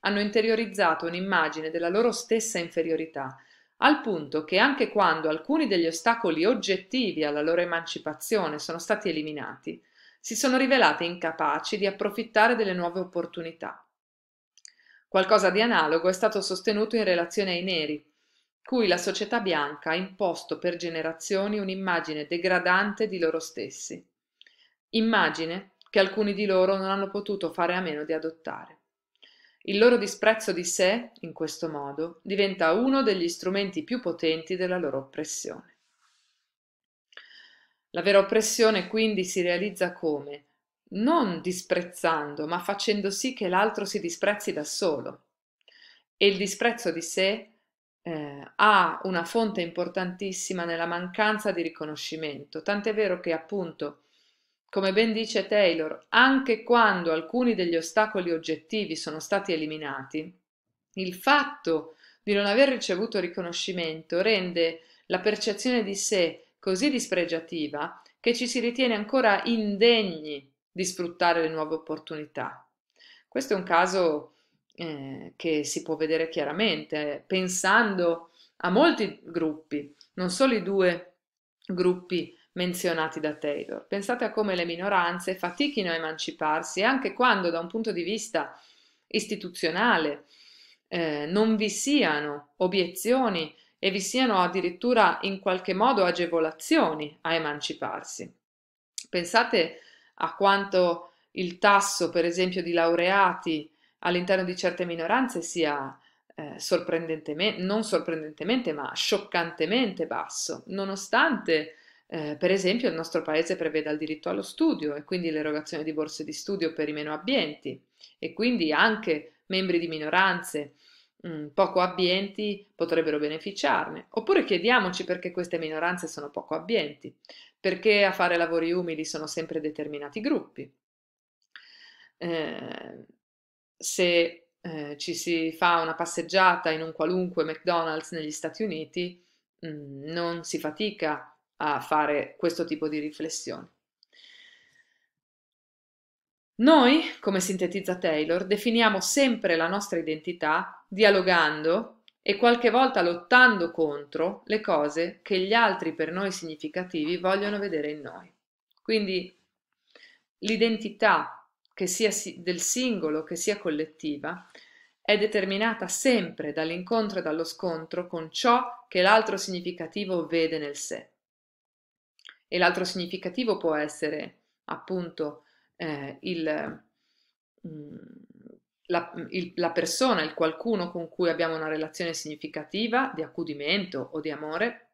S1: Hanno interiorizzato un'immagine della loro stessa inferiorità, al punto che anche quando alcuni degli ostacoli oggettivi alla loro emancipazione sono stati eliminati, si sono rivelate incapaci di approfittare delle nuove opportunità. Qualcosa di analogo è stato sostenuto in relazione ai neri, cui la società bianca ha imposto per generazioni un'immagine degradante di loro stessi, immagine che alcuni di loro non hanno potuto fare a meno di adottare. Il loro disprezzo di sé, in questo modo, diventa uno degli strumenti più potenti della loro oppressione. La vera oppressione quindi si realizza come? non disprezzando, ma facendo sì che l'altro si disprezzi da solo. E il disprezzo di sé eh, ha una fonte importantissima nella mancanza di riconoscimento, tant'è vero che appunto, come ben dice Taylor, anche quando alcuni degli ostacoli oggettivi sono stati eliminati, il fatto di non aver ricevuto riconoscimento rende la percezione di sé così dispregiativa che ci si ritiene ancora indegni di sfruttare le nuove opportunità. Questo è un caso eh, che si può vedere chiaramente pensando a molti gruppi, non solo i due gruppi menzionati da Taylor. Pensate a come le minoranze fatichino a emanciparsi anche quando da un punto di vista istituzionale eh, non vi siano obiezioni e vi siano addirittura in qualche modo agevolazioni a emanciparsi. Pensate a quanto il tasso, per esempio, di laureati all'interno di certe minoranze sia eh, sorprendentemente, non sorprendentemente, ma scioccantemente basso, nonostante, eh, per esempio, il nostro paese preveda il diritto allo studio e quindi l'erogazione di borse di studio per i meno abbienti e quindi anche membri di minoranze Mm, poco abbienti potrebbero beneficiarne. Oppure chiediamoci perché queste minoranze sono poco abbienti, perché a fare lavori umili sono sempre determinati gruppi. Eh, se eh, ci si fa una passeggiata in un qualunque McDonald's negli Stati Uniti, mh, mm, non si fatica a fare questo tipo di riflessione. Noi, come sintetizza Taylor, definiamo sempre la nostra identità dialogando e qualche volta lottando contro le cose che gli altri per noi significativi vogliono vedere in noi. Quindi l'identità, che sia del singolo, che sia collettiva, è determinata sempre dall'incontro e dallo scontro con ciò che l'altro significativo vede nel sé. E l'altro significativo può essere appunto eh, il, mm, la, mm, il, la, persona, il qualcuno con cui abbiamo una relazione significativa di accudimento o di amore,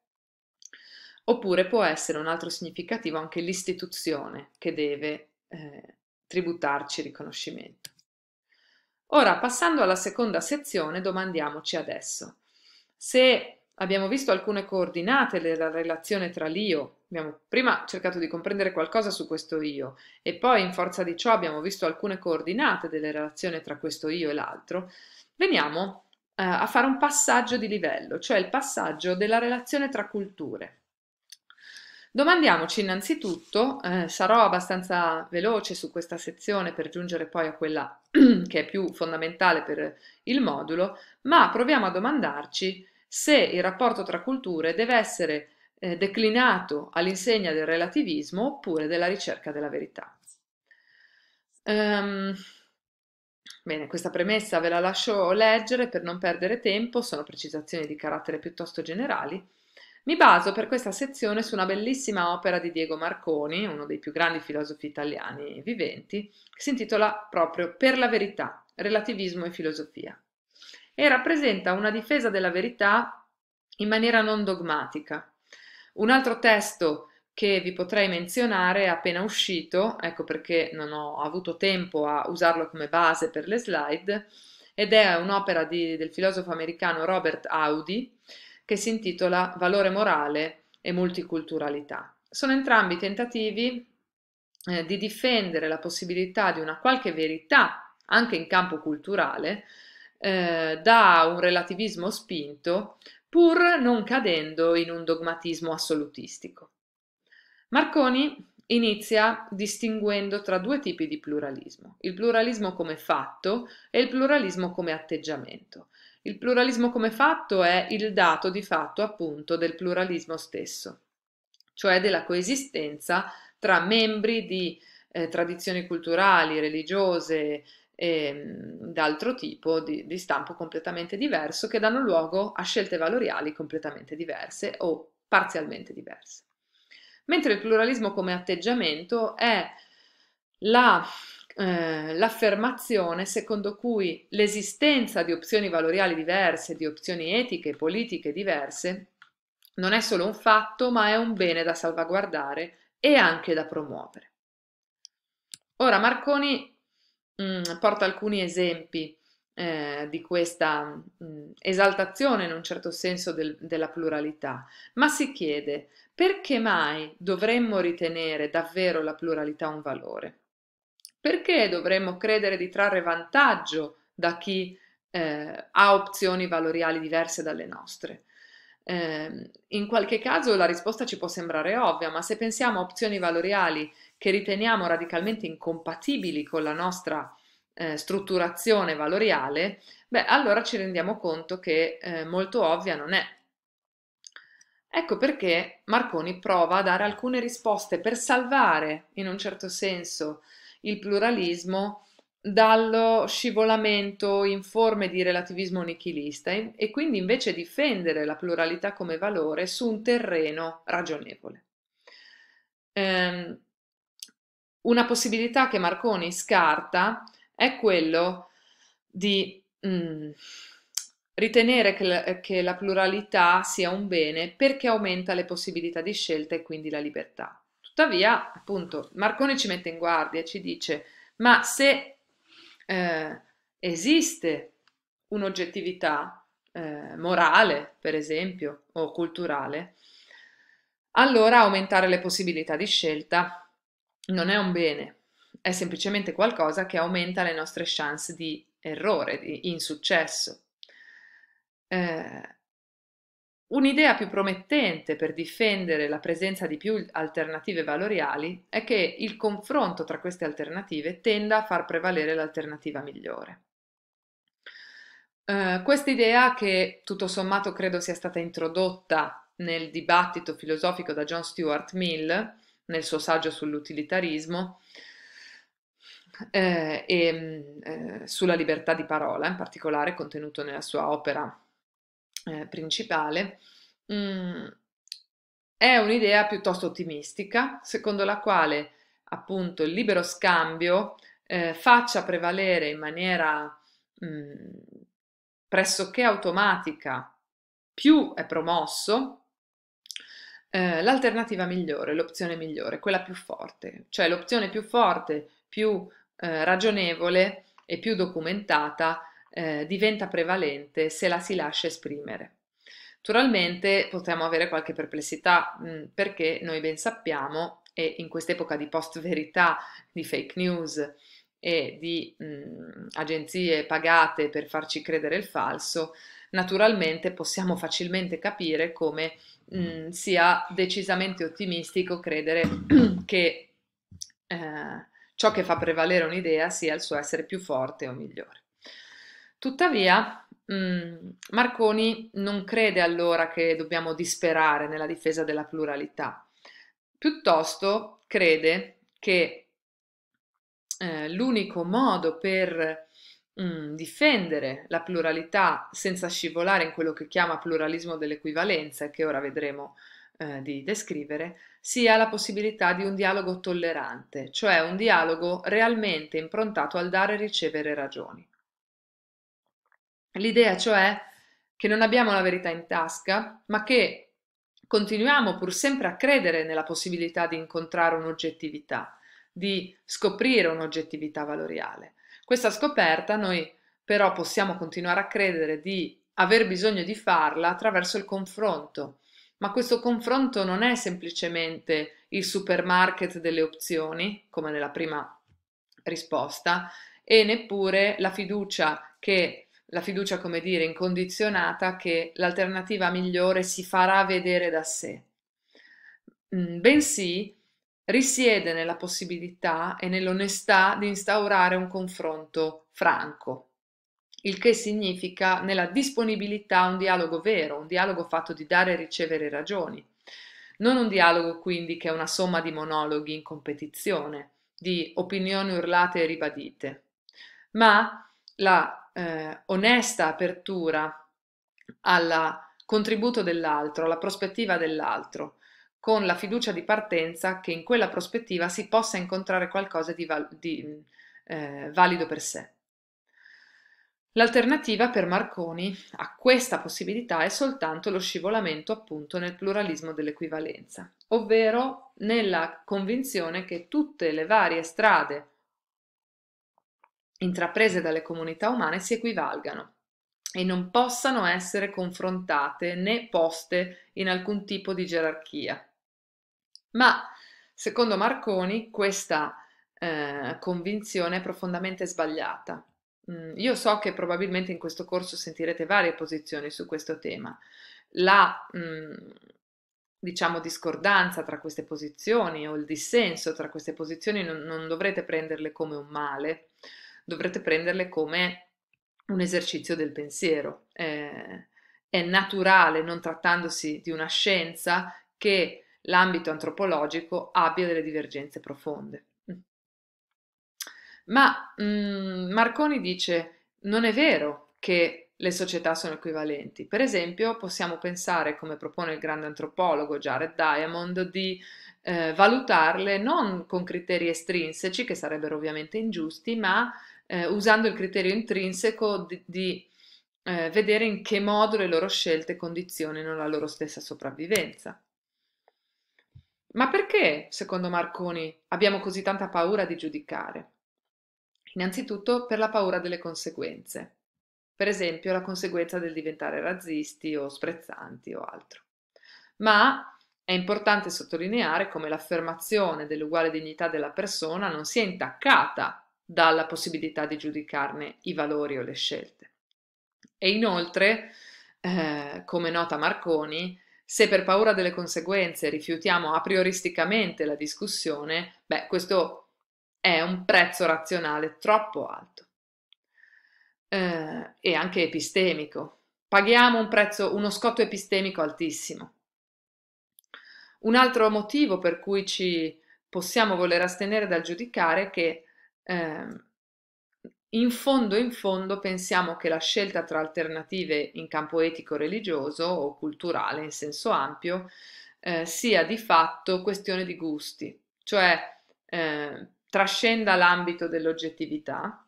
S1: oppure può essere un altro significativo anche l'istituzione che deve eh, tributarci riconoscimento. Ora, passando alla seconda sezione, domandiamoci adesso se abbiamo visto alcune coordinate della relazione tra l'io Abbiamo prima cercato di comprendere qualcosa su questo io e poi in forza di ciò abbiamo visto alcune coordinate delle relazioni tra questo io e l'altro. Veniamo eh, a fare un passaggio di livello, cioè il passaggio della relazione tra culture. Domandiamoci innanzitutto, eh, sarò abbastanza veloce su questa sezione per giungere poi a quella che è più fondamentale per il modulo, ma proviamo a domandarci se il rapporto tra culture deve essere eh, declinato all'insegna del relativismo oppure della ricerca della verità. Um, Bene, questa premessa ve la lascio leggere per non perdere tempo, sono precisazioni di carattere piuttosto generali. Mi baso per questa sezione su una bellissima opera di Diego Marconi, uno dei più grandi filosofi italiani viventi, che si intitola proprio Per la verità, relativismo e filosofia, e rappresenta una difesa della verità in maniera non dogmatica, un altro testo che vi potrei menzionare è appena uscito, ecco perché non ho avuto tempo a usarlo come base per le slide, ed è un'opera di, del filosofo americano Robert Audi che si intitola Valore morale e multiculturalità. Sono entrambi tentativi eh, di difendere la possibilità di una qualche verità, anche in campo culturale, eh, da un relativismo spinto pur non cadendo in un dogmatismo assolutistico. Marconi inizia distinguendo tra due tipi di pluralismo, il pluralismo come fatto e il pluralismo come atteggiamento. Il pluralismo come fatto è il dato di fatto appunto del pluralismo stesso, cioè della coesistenza tra membri di eh, tradizioni culturali, religiose, Ehm, d'altro tipo, di, di, stampo completamente diverso, che danno luogo a scelte valoriali completamente diverse o parzialmente diverse. Mentre il pluralismo come atteggiamento è la, eh, l'affermazione secondo cui l'esistenza di opzioni valoriali diverse, di opzioni etiche e politiche diverse, non è solo un fatto, ma è un bene da salvaguardare e anche da promuovere. Ora Marconi Mm, porta alcuni esempi eh, di questa mh, mm, esaltazione in un certo senso del, della pluralità, ma si chiede perché mai dovremmo ritenere davvero la pluralità un valore? Perché dovremmo credere di trarre vantaggio da chi eh, ha opzioni valoriali diverse dalle nostre? Eh, in qualche caso la risposta ci può sembrare ovvia, ma se pensiamo a opzioni valoriali che riteniamo radicalmente incompatibili con la nostra eh, strutturazione valoriale, beh, allora ci rendiamo conto che eh, molto ovvia non è. Ecco perché Marconi prova a dare alcune risposte per salvare, in un certo senso, il pluralismo dallo scivolamento in forme di relativismo nichilista e quindi invece difendere la pluralità come valore su un terreno ragionevole. Ehm, una possibilità che Marconi scarta è quello di mh, mm, ritenere che la, che la pluralità sia un bene perché aumenta le possibilità di scelta e quindi la libertà. Tuttavia, appunto, Marconi ci mette in guardia e ci dice, ma se eh, esiste un'oggettività eh, morale, per esempio, o culturale, allora aumentare le possibilità di scelta non è mm. un bene, è semplicemente qualcosa che aumenta le nostre chance di errore, di insuccesso. Eh, un'idea più promettente per difendere la presenza di più alternative valoriali è che il confronto tra queste alternative tenda a far prevalere l'alternativa migliore. Eh, questa idea che tutto sommato credo sia stata introdotta nel dibattito filosofico da John Stuart Mill nel suo saggio sull'utilitarismo eh, e mm, eh, sulla libertà di parola, in particolare contenuto nella sua opera eh, principale, mm, è un'idea piuttosto ottimistica, secondo la quale appunto il libero scambio eh, faccia prevalere in maniera mh, mm, pressoché automatica più è promosso eh, l'alternativa migliore, l'opzione migliore, quella più forte, cioè l'opzione più forte, più eh, ragionevole e più documentata eh, diventa prevalente se la si lascia esprimere. Naturalmente potremmo avere qualche perplessità mh, mm, perché noi ben sappiamo, e in quest'epoca di post-verità, di fake news e di mh, mm, agenzie pagate per farci credere il falso, naturalmente possiamo facilmente capire come mh, mm, sia decisamente ottimistico credere che eh, ciò che fa prevalere un'idea sia il suo essere più forte o migliore. Tuttavia, mh, mm, Marconi non crede allora che dobbiamo disperare nella difesa della pluralità, piuttosto crede che eh, l'unico modo per mh, mm, difendere la pluralità senza scivolare in quello che chiama pluralismo dell'equivalenza, che ora vedremo eh, di descrivere, sia la possibilità di un dialogo tollerante, cioè un dialogo realmente improntato al dare e ricevere ragioni. L'idea cioè che non abbiamo la verità in tasca, ma che continuiamo pur sempre a credere nella possibilità di incontrare un'oggettività, di scoprire un'oggettività valoriale. Questa scoperta noi però possiamo continuare a credere di aver bisogno di farla attraverso il confronto, ma questo confronto non è semplicemente il supermarket delle opzioni, come nella prima risposta, e neppure la fiducia che la fiducia, come dire, incondizionata che l'alternativa migliore si farà vedere da sé. Bensì risiede nella possibilità e nell'onestà di instaurare un confronto franco, il che significa nella disponibilità a un dialogo vero, un dialogo fatto di dare e ricevere ragioni, non un dialogo quindi che è una somma di monologhi in competizione, di opinioni urlate e ribadite, ma la eh, onesta apertura al contributo dell'altro, alla prospettiva dell'altro, con la fiducia di partenza che in quella prospettiva si possa incontrare qualcosa di, val- di eh, valido per sé. L'alternativa per Marconi a questa possibilità è soltanto lo scivolamento appunto nel pluralismo dell'equivalenza, ovvero nella convinzione che tutte le varie strade intraprese dalle comunità umane si equivalgano e non possano essere confrontate né poste in alcun tipo di gerarchia. Ma secondo Marconi questa eh, convinzione è profondamente sbagliata. Mm, io so che probabilmente in questo corso sentirete varie posizioni su questo tema. La mm, diciamo discordanza tra queste posizioni o il dissenso tra queste posizioni non, non dovrete prenderle come un male, dovrete prenderle come un esercizio del pensiero. Eh, è naturale, non trattandosi di una scienza, che l'ambito antropologico abbia delle divergenze profonde. Ma mh, mm, Marconi dice non è vero che le società sono equivalenti. Per esempio, possiamo pensare, come propone il grande antropologo Jared Diamond, di eh, valutarle non con criteri estrinseci, che sarebbero ovviamente ingiusti, ma eh, usando il criterio intrinseco di, di eh, vedere in che modo le loro scelte condizionino la loro stessa sopravvivenza. Ma perché, secondo Marconi, abbiamo così tanta paura di giudicare? Innanzitutto per la paura delle conseguenze, per esempio la conseguenza del diventare razzisti o sprezzanti o altro. Ma è importante sottolineare come l'affermazione dell'uguale dignità della persona non sia intaccata dalla possibilità di giudicarne i valori o le scelte. E inoltre, eh, come nota Marconi, se per paura delle conseguenze rifiutiamo a prioristicamente la discussione, beh, questo è un prezzo razionale troppo alto eh, e anche epistemico. Paghiamo un prezzo, uno scotto epistemico altissimo. Un altro motivo per cui ci possiamo voler astenere dal giudicare è che eh, in fondo in fondo pensiamo che la scelta tra alternative in campo etico-religioso o culturale in senso ampio eh, sia di fatto questione di gusti, cioè eh, trascenda l'ambito dell'oggettività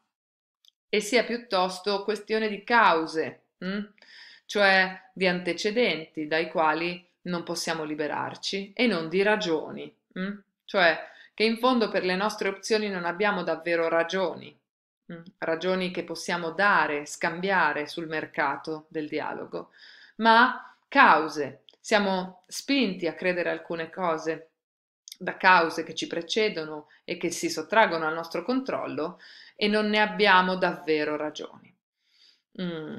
S1: e sia piuttosto questione di cause, mh? Hm? cioè di antecedenti dai quali non possiamo liberarci e non di ragioni, mh? Hm? cioè che in fondo per le nostre opzioni non abbiamo davvero ragioni, Mm, ragioni che possiamo dare, scambiare sul mercato del dialogo, ma cause. Siamo spinti a credere alcune cose da cause che ci precedono e che si sottraggono al nostro controllo e non ne abbiamo davvero ragioni. Mm,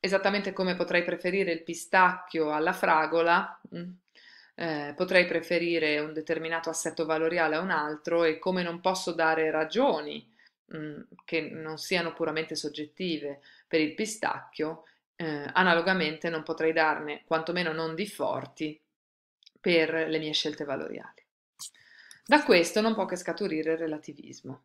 S1: esattamente come potrei preferire il pistacchio alla fragola, mm, eh, potrei preferire un determinato assetto valoriale a un altro e come non posso dare ragioni Mhmm, che non siano puramente soggettive per il pistacchio, eh, analogamente non potrei darne, quantomeno non di forti, per le mie scelte valoriali. Da questo non può che scaturire il relativismo.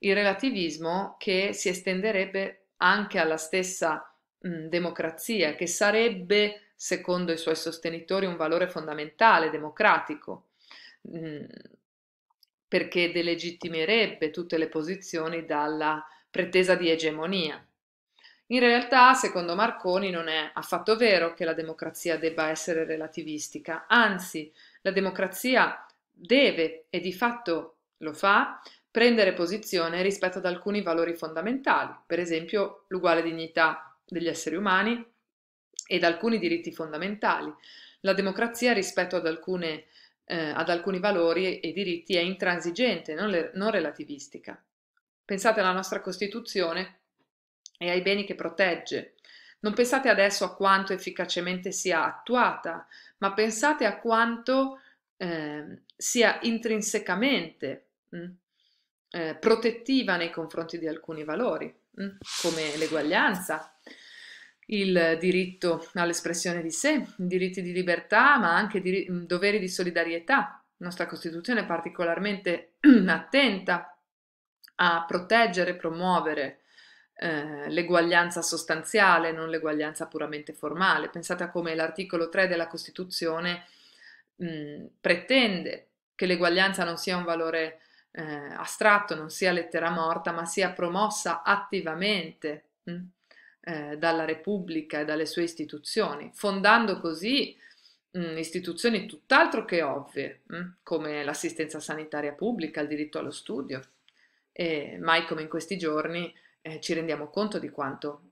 S1: Il relativismo che si estenderebbe anche alla stessa mh, mhmm, democrazia, che sarebbe, secondo i suoi sostenitori, un valore fondamentale, democratico. Mh, mhmm, perché delegittimerebbe tutte le posizioni dalla pretesa di egemonia. In realtà, secondo Marconi, non è affatto vero che la democrazia debba essere relativistica, anzi, la democrazia deve e di fatto lo fa prendere posizione rispetto ad alcuni valori fondamentali, per esempio l'uguale dignità degli esseri umani ed alcuni diritti fondamentali. La democrazia rispetto ad alcune eh, ad alcuni valori e diritti è intransigente, non, le, non relativistica. Pensate alla nostra Costituzione e ai beni che protegge. Non pensate adesso a quanto efficacemente sia attuata, ma pensate a quanto eh, sia intrinsecamente mh, mm, eh, protettiva nei confronti di alcuni valori, mh, mm, come l'eguaglianza, il diritto all'espressione di sé, diritti di libertà, ma anche di, doveri di solidarietà. La nostra Costituzione è particolarmente attenta a proteggere e promuovere eh, l'eguaglianza sostanziale, non l'eguaglianza puramente formale. Pensate a come l'articolo 3 della Costituzione mh, pretende che l'eguaglianza non sia un valore eh, astratto, non sia lettera morta, ma sia promossa attivamente. Mh? eh, dalla Repubblica e dalle sue istituzioni, fondando così mh, istituzioni tutt'altro che ovvie, mh, come l'assistenza sanitaria pubblica, il diritto allo studio. E mai come in questi giorni eh, ci rendiamo conto di quanto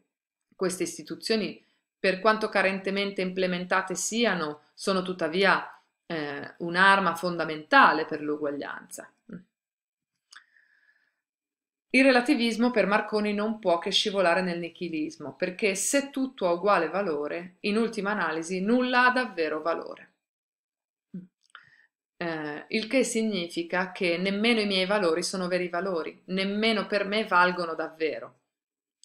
S1: queste istituzioni, per quanto carentemente implementate siano, sono tuttavia eh, un'arma fondamentale per l'uguaglianza. Il relativismo per Marconi non può che scivolare nel nichilismo, perché se tutto ha uguale valore, in ultima analisi nulla ha davvero valore. Mm. Eh, il che significa che nemmeno i miei valori sono veri valori, nemmeno per me valgono davvero.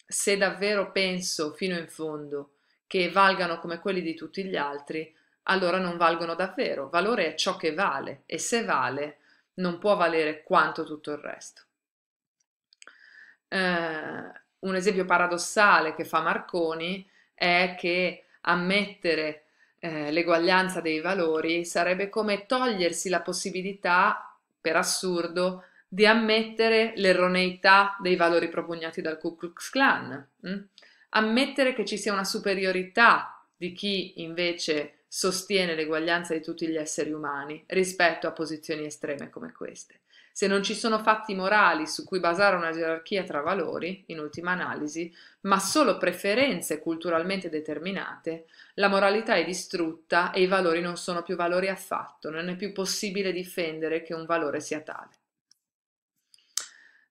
S1: Se davvero penso fino in fondo che valgano come quelli di tutti gli altri, allora non valgono davvero. Valore è ciò che vale e se vale non può valere quanto tutto il resto. Eh, un esempio paradossale che fa Marconi è che ammettere eh, l'eguaglianza dei valori sarebbe come togliersi la possibilità, per assurdo, di ammettere l'erroneità dei valori propugnati dal Ku Klux Klan. Mm? Ammettere che ci sia una superiorità di chi invece sostiene l'eguaglianza di tutti gli esseri umani rispetto a posizioni estreme come queste. Se non ci sono fatti morali su cui basare una gerarchia tra valori, in ultima analisi, ma solo preferenze culturalmente determinate, la moralità è distrutta e i valori non sono più valori affatto, non è più possibile difendere che un valore sia tale.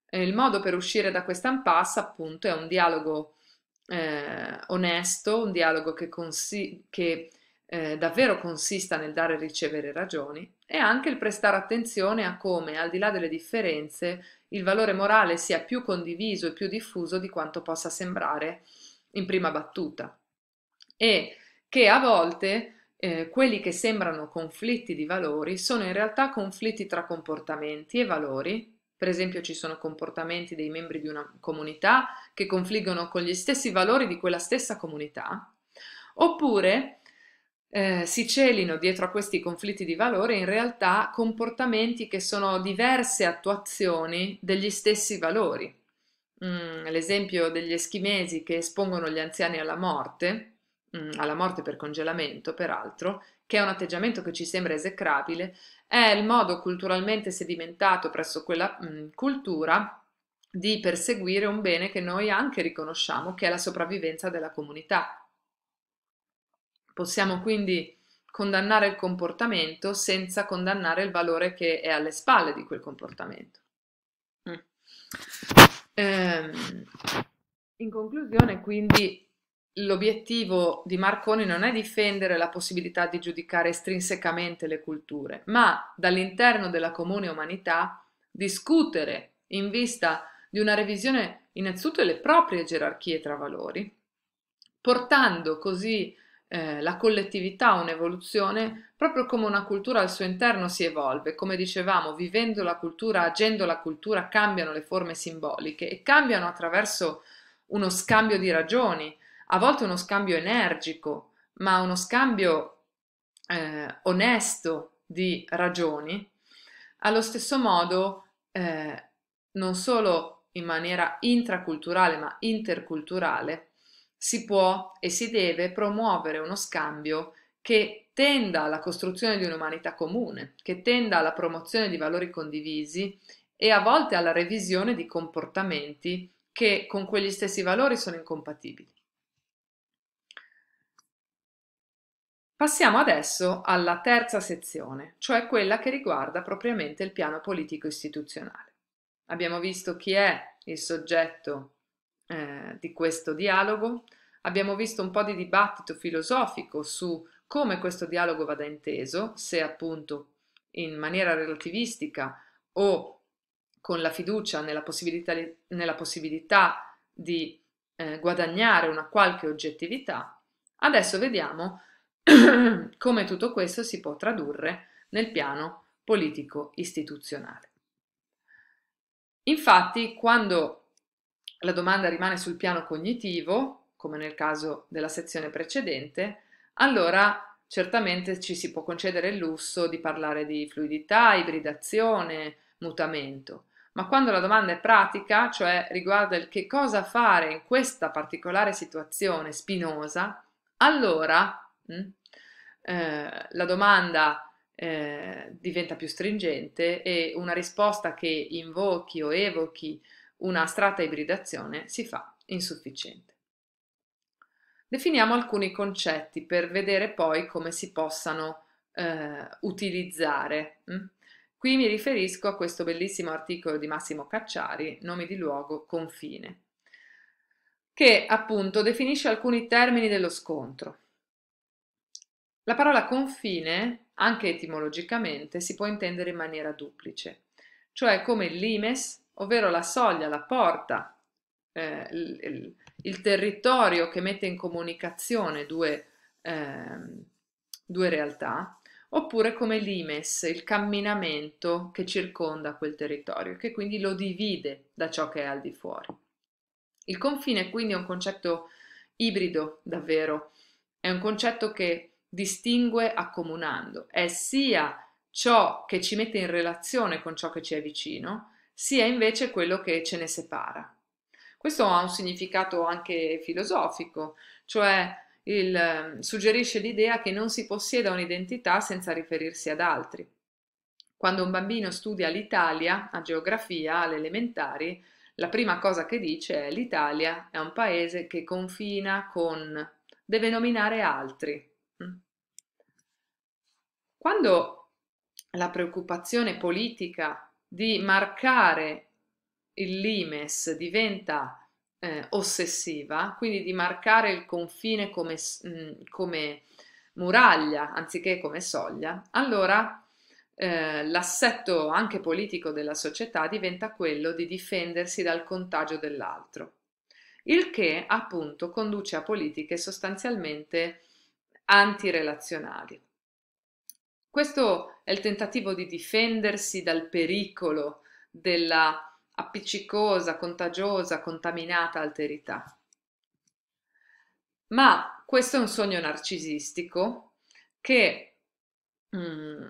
S1: il modo per uscire da questa impasse, appunto, è un dialogo eh, onesto, un dialogo che, consi- che eh, davvero consista nel dare e ricevere ragioni, e anche il prestare attenzione a come, al di là delle differenze, il valore morale sia più condiviso e più diffuso di quanto possa sembrare in prima battuta e che a volte eh, quelli che sembrano conflitti di valori sono in realtà conflitti tra comportamenti e valori. Per esempio ci sono comportamenti dei membri di una comunità che confliggono con gli stessi valori di quella stessa comunità, oppure eh, si celino dietro a questi conflitti di valore in realtà comportamenti che sono diverse attuazioni degli stessi valori. Mm, l'esempio degli eschimesi che espongono gli anziani alla morte, mm, alla morte per congelamento peraltro, che è un atteggiamento che ci sembra esecrabile, è il modo culturalmente sedimentato presso quella mm, cultura di perseguire un bene che noi anche riconosciamo che è la sopravvivenza della comunità. Possiamo quindi condannare il comportamento senza condannare il valore che è alle spalle di quel comportamento.
S2: Mm. Eh,
S1: in conclusione, quindi, l'obiettivo di Marconi non è difendere la possibilità di giudicare estrinsecamente le culture, ma dall'interno della comune umanità discutere in vista di una revisione innanzitutto delle proprie gerarchie tra valori, portando così eh, la collettività ha un'evoluzione proprio come una cultura al suo interno si evolve, come dicevamo, vivendo la cultura, agendo la cultura, cambiano le forme simboliche e cambiano attraverso uno scambio di ragioni, a volte uno scambio energico, ma uno scambio eh, onesto di ragioni. Allo stesso modo, eh, non solo in maniera intraculturale ma interculturale, si può e si deve promuovere uno scambio che tenda alla costruzione di un'umanità comune, che tenda alla promozione di valori condivisi e a volte alla revisione di comportamenti che con quegli stessi valori sono incompatibili. Passiamo adesso alla terza sezione, cioè quella che riguarda propriamente il piano politico istituzionale. Abbiamo visto chi è il soggetto eh, di questo dialogo abbiamo visto un po' di dibattito filosofico su come questo dialogo vada inteso, se appunto in maniera relativistica o con la fiducia nella possibilità, nella possibilità di eh, guadagnare una qualche oggettività. Adesso vediamo come tutto questo si può tradurre nel piano politico istituzionale. Infatti, quando la domanda rimane sul piano cognitivo, come nel caso della sezione precedente, allora certamente ci si può concedere il lusso di parlare di fluidità, ibridazione, mutamento. Ma quando la domanda è pratica, cioè riguarda il che cosa fare in questa particolare situazione spinosa, allora mh, mm, eh, la domanda eh, diventa più stringente e una risposta che invochi o evochi una strata ibridazione si fa insufficiente. Definiamo alcuni concetti per vedere poi come si possano eh, utilizzare. Mm? Qui mi riferisco a questo bellissimo articolo di Massimo Cacciari, Nomi di luogo, confine, che appunto definisce alcuni termini dello scontro. La parola confine, anche etimologicamente, si può intendere in maniera duplice, cioè come limes ovvero la soglia, la porta, eh, il, il, il, territorio che mette in comunicazione due, eh, due realtà, oppure come l'imes, il camminamento che circonda quel territorio, che quindi lo divide da ciò che è al di fuori. Il confine quindi è un concetto ibrido, davvero, è un concetto che distingue accomunando, è sia ciò che ci mette in relazione con ciò che ci è vicino, sia invece quello che ce ne separa. Questo ha un significato anche filosofico, cioè il, ehm, suggerisce l'idea che non si possieda un'identità senza riferirsi ad altri. Quando un bambino studia l'Italia, a geografia, alle elementari, la prima cosa che dice è l'Italia è un paese che confina con, deve nominare altri. Mm. Quando la preoccupazione politica di marcare il limes diventa eh, ossessiva, quindi di marcare il confine come, mh, mm, come muraglia anziché come soglia, allora eh, l'assetto anche politico della società diventa quello di difendersi dal contagio dell'altro, il che appunto conduce a politiche sostanzialmente antirelazionali. Questo è il tentativo di difendersi dal pericolo della appiccicosa, contagiosa, contaminata alterità. Ma questo è un sogno narcisistico che mm,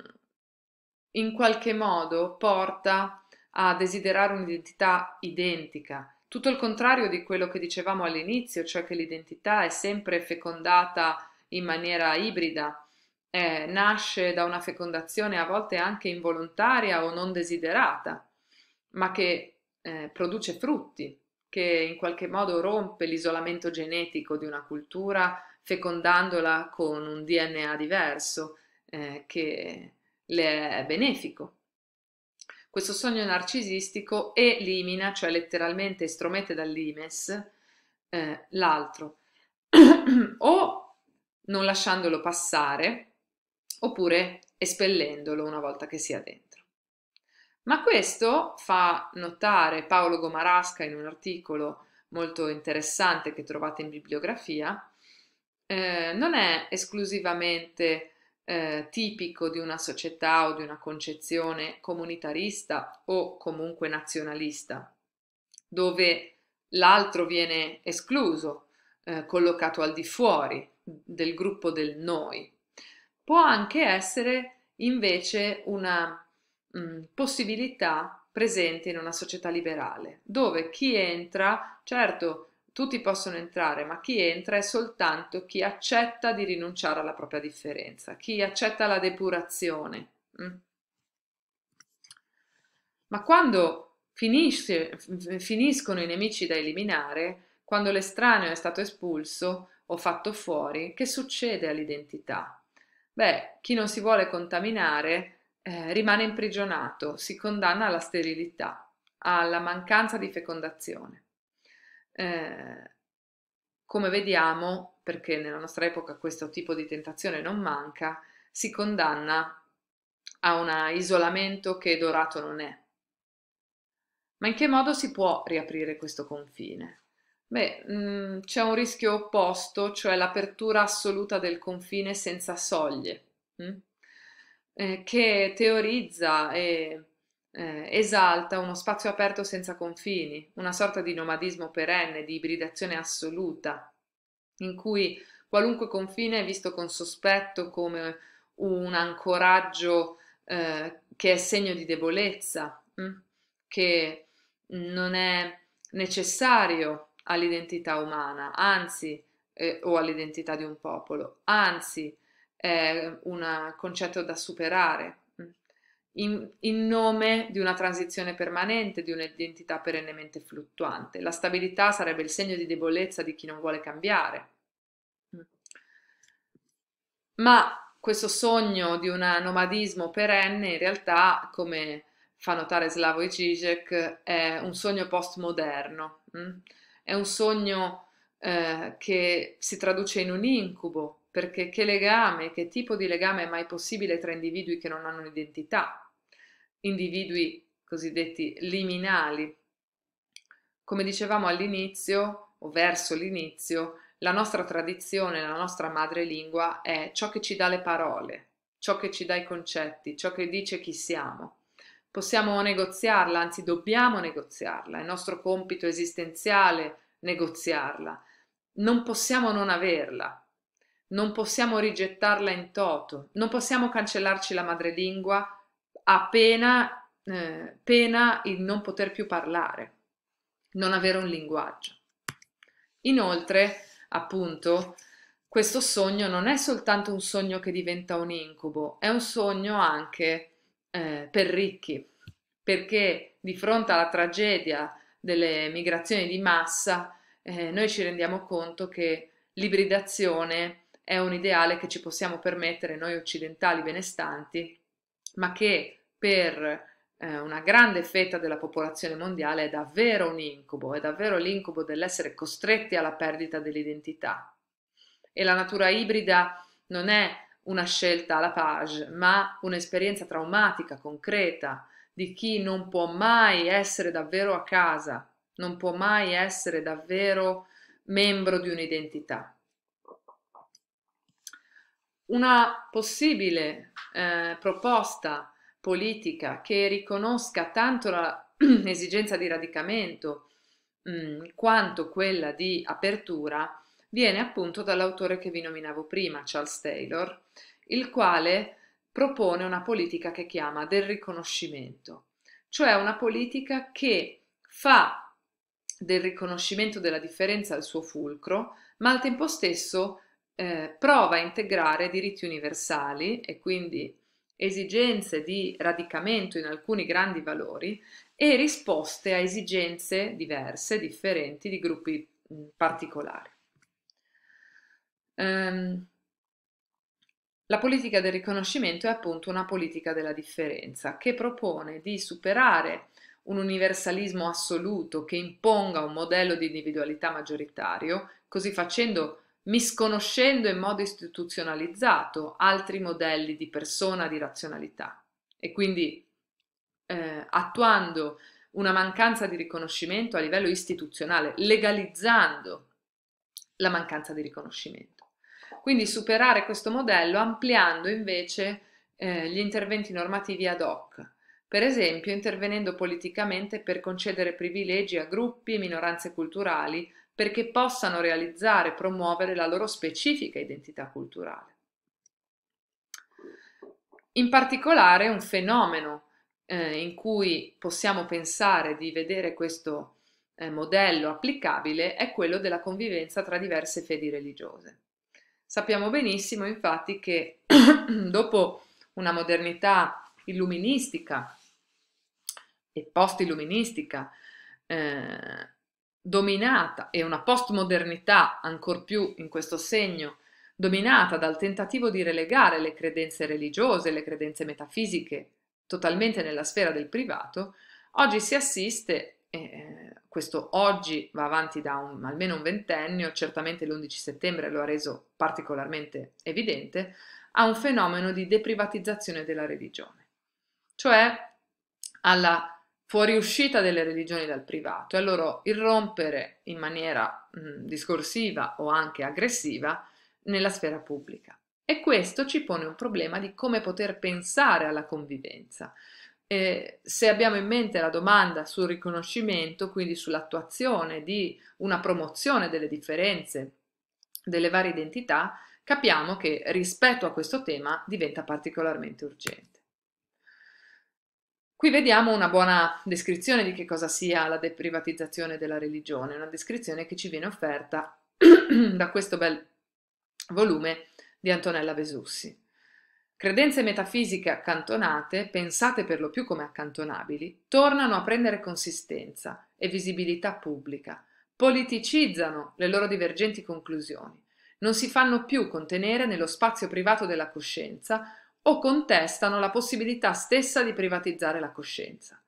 S1: in qualche modo porta a desiderare un'identità identica, tutto il contrario di quello che dicevamo all'inizio, cioè che l'identità è sempre fecondata in maniera ibrida, eh, nasce da una fecondazione a volte anche involontaria o non desiderata, ma che eh, produce frutti, che in qualche modo rompe l'isolamento genetico di una cultura fecondandola con un DNA diverso eh, che le è benefico. Questo sogno narcisistico elimina, cioè letteralmente estromette dall'IMES, eh, l'altro, o non lasciandolo passare, oppure espellendolo una volta che sia dentro. Ma questo fa notare Paolo Gomarasca in un articolo molto interessante che trovate in bibliografia, eh, non è esclusivamente eh, tipico di una società o di una concezione comunitarista o comunque nazionalista, dove l'altro viene escluso, eh, collocato al di fuori del gruppo del noi, può anche essere invece una mh, mm, possibilità presente in una società liberale, dove chi entra, certo, tutti possono entrare, ma chi entra è soltanto chi accetta di rinunciare alla propria differenza, chi accetta la depurazione. Mm. Ma quando finisce, finiscono i nemici da eliminare, quando l'estraneo è stato espulso o fatto fuori, che succede all'identità? Beh, chi non si vuole contaminare eh, rimane imprigionato, si condanna alla sterilità, alla mancanza di fecondazione. Eh, come vediamo, perché nella nostra epoca questo tipo di tentazione non manca, si condanna a un isolamento che dorato non è. Ma in che modo si può riaprire questo confine? Beh, mh, mm, c'è un rischio opposto, cioè l'apertura assoluta del confine senza soglie, mh? Mm? Eh, che teorizza e eh, esalta uno spazio aperto senza confini, una sorta di nomadismo perenne, di ibridazione assoluta, in cui qualunque confine è visto con sospetto come un ancoraggio eh, che è segno di debolezza, mh? Mm? che non è necessario all'identità umana, anzi, eh, o all'identità di un popolo, anzi, è un concetto da superare. Mm, in, in, nome di una transizione permanente, di un'identità perennemente fluttuante. La stabilità sarebbe il segno di debolezza di chi non vuole cambiare. Mm. Ma questo sogno di un nomadismo perenne, in realtà, come fa notare Slavoj Žižek, è un sogno postmoderno. Mh? Mm, è un sogno eh, che si traduce in un incubo, perché che legame, che tipo di legame è mai possibile tra individui che non hanno un'identità, individui cosiddetti liminali. Come dicevamo all'inizio, o verso l'inizio, la nostra tradizione, la nostra madrelingua è ciò che ci dà le parole, ciò che ci dà i concetti, ciò che dice chi siamo possiamo negoziarla, anzi dobbiamo negoziarla, è nostro compito esistenziale negoziarla, non possiamo non averla, non possiamo rigettarla in toto, non possiamo cancellarci la madrelingua appena eh, pena il non poter più parlare, non avere un linguaggio. Inoltre, appunto, questo sogno non è soltanto un sogno che diventa un incubo, è un sogno anche eh, per ricchi, perché di fronte alla tragedia delle migrazioni di massa eh, noi ci rendiamo conto che l'ibridazione è un ideale che ci possiamo permettere noi occidentali benestanti, ma che per eh, una grande fetta della popolazione mondiale è davvero un incubo, è davvero l'incubo dell'essere costretti alla perdita dell'identità. E la natura ibrida non è una scelta alla page, ma un'esperienza traumatica, concreta, di chi non può mai essere davvero a casa, non può mai essere davvero membro di un'identità. Una possibile eh, proposta politica che riconosca tanto l'esigenza di radicamento mh, mm, quanto quella di apertura viene appunto dall'autore che vi nominavo prima, Charles Taylor, il quale propone una politica che chiama del riconoscimento, cioè una politica che fa del riconoscimento della differenza il suo fulcro, ma al tempo stesso eh, prova a integrare diritti universali e quindi esigenze di radicamento in alcuni grandi valori e risposte a esigenze diverse, differenti di gruppi mh, particolari ehm, la politica del riconoscimento è appunto una politica della differenza che propone di superare un universalismo assoluto che imponga un modello di individualità maggioritario, così facendo misconoscendo in modo istituzionalizzato altri modelli di persona, di razionalità e quindi eh, attuando una mancanza di riconoscimento a livello istituzionale, legalizzando la mancanza di riconoscimento. Quindi superare questo modello ampliando invece eh, gli interventi normativi ad hoc, per esempio intervenendo politicamente per concedere privilegi a gruppi e minoranze culturali perché possano realizzare e promuovere la loro specifica identità culturale. In particolare un fenomeno eh, in cui possiamo pensare di vedere questo eh, modello applicabile è quello della convivenza tra diverse fedi religiose. Sappiamo benissimo infatti che dopo una modernità illuministica e post-illuministica eh, dominata e una postmodernità ancor più in questo segno dominata dal tentativo di relegare le credenze religiose, le credenze metafisiche totalmente nella sfera del privato, oggi si assiste eh, questo oggi va avanti da un, almeno un ventennio, certamente l'11 settembre lo ha reso particolarmente evidente, a un fenomeno di deprivatizzazione della religione, cioè alla fuoriuscita delle religioni dal privato e al loro irrompere in maniera mh, discorsiva o anche aggressiva nella sfera pubblica. E questo ci pone un problema di come poter pensare alla convivenza, eh, se abbiamo in mente la domanda sul riconoscimento, quindi sull'attuazione di una promozione delle differenze, delle varie identità, capiamo che rispetto a questo tema diventa particolarmente urgente. Qui vediamo una buona descrizione di che cosa sia la deprivatizzazione della religione, una descrizione che ci viene offerta da questo bel volume di Antonella Vesussi. Credenze metafisiche accantonate, pensate per lo più come accantonabili, tornano a prendere consistenza e visibilità pubblica, politicizzano le loro divergenti conclusioni, non si fanno più contenere nello spazio privato della coscienza o contestano la possibilità stessa di privatizzare la coscienza.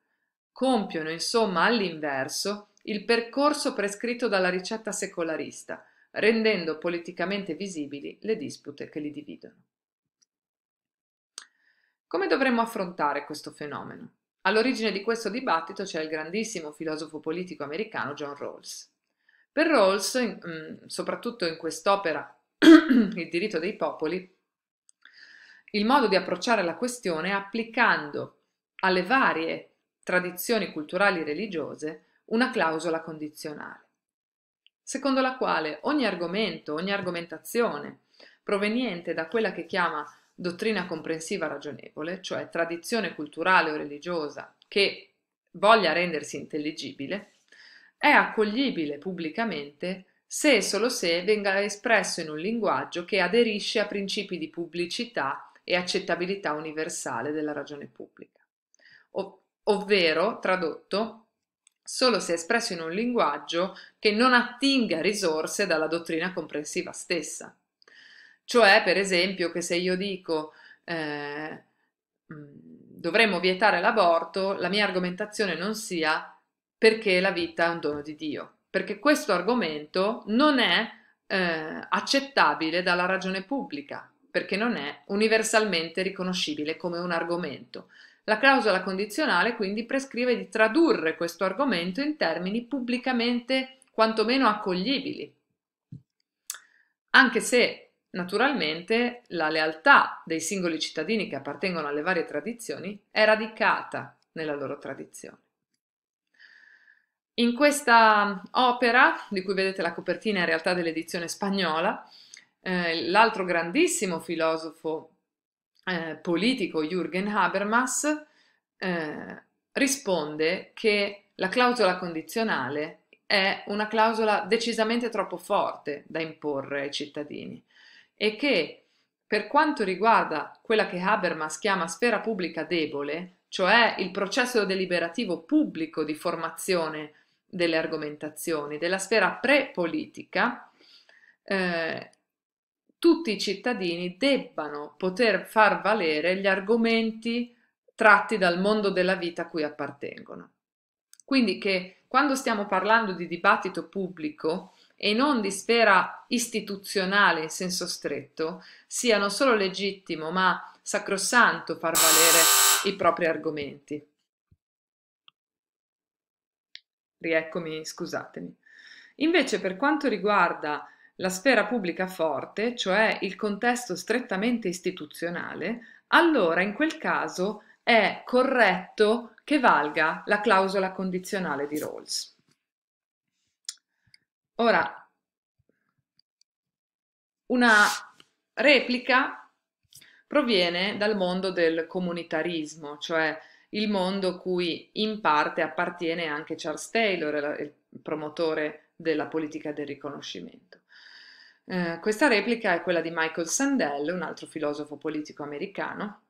S1: Compiono insomma all'inverso il percorso prescritto dalla ricetta secolarista, rendendo politicamente visibili le dispute che li dividono. Come dovremmo affrontare questo fenomeno? All'origine di questo dibattito c'è il grandissimo filosofo politico americano John Rawls. Per Rawls, mm, soprattutto in quest'opera Il diritto dei popoli, il modo di approcciare la questione è applicando alle varie tradizioni culturali e religiose una clausola condizionale, secondo la quale ogni argomento, ogni argomentazione proveniente da quella che chiama dottrina comprensiva ragionevole, cioè tradizione culturale o religiosa che voglia rendersi intelligibile, è accoglibile pubblicamente se e solo se venga espresso in un linguaggio che aderisce a principi di pubblicità e accettabilità universale della ragione pubblica. Ov- ovvero, tradotto, solo se espresso in un linguaggio che non attinga risorse dalla dottrina comprensiva stessa. Cioè, per esempio, che se io dico eh, mm, dovremmo vietare l'aborto, la mia argomentazione non sia perché la vita è un dono di Dio, perché questo argomento non è eh, accettabile dalla ragione pubblica, perché non è universalmente riconoscibile come un argomento. La clausola condizionale quindi prescrive di tradurre questo argomento in termini pubblicamente quantomeno accoglibili, anche se Naturalmente la lealtà dei singoli cittadini che appartengono alle varie tradizioni è radicata nella loro tradizione. In questa opera, di cui vedete la copertina in realtà dell'edizione spagnola, eh, l'altro grandissimo filosofo eh, politico Jürgen Habermas eh, risponde che la clausola condizionale è una clausola decisamente troppo forte da imporre ai cittadini è che per quanto riguarda quella che Habermas chiama sfera pubblica debole, cioè il processo deliberativo pubblico di formazione delle argomentazioni, della sfera pre-politica, eh, tutti i cittadini debbano poter far valere gli argomenti tratti dal mondo della vita a cui appartengono. Quindi che quando stiamo parlando di dibattito pubblico, e non di sfera istituzionale in senso stretto, sia non solo legittimo ma sacrosanto far valere i propri argomenti. Rieccomi, scusatemi. Invece per quanto riguarda la sfera pubblica forte, cioè il contesto strettamente istituzionale, allora in quel caso è corretto che valga la clausola condizionale di Rawls. Ora, una replica proviene dal mondo del comunitarismo, cioè il mondo cui in parte appartiene anche Charles Taylor, il promotore della politica del riconoscimento. Eh, questa replica è quella di Michael Sandel, un altro filosofo politico americano,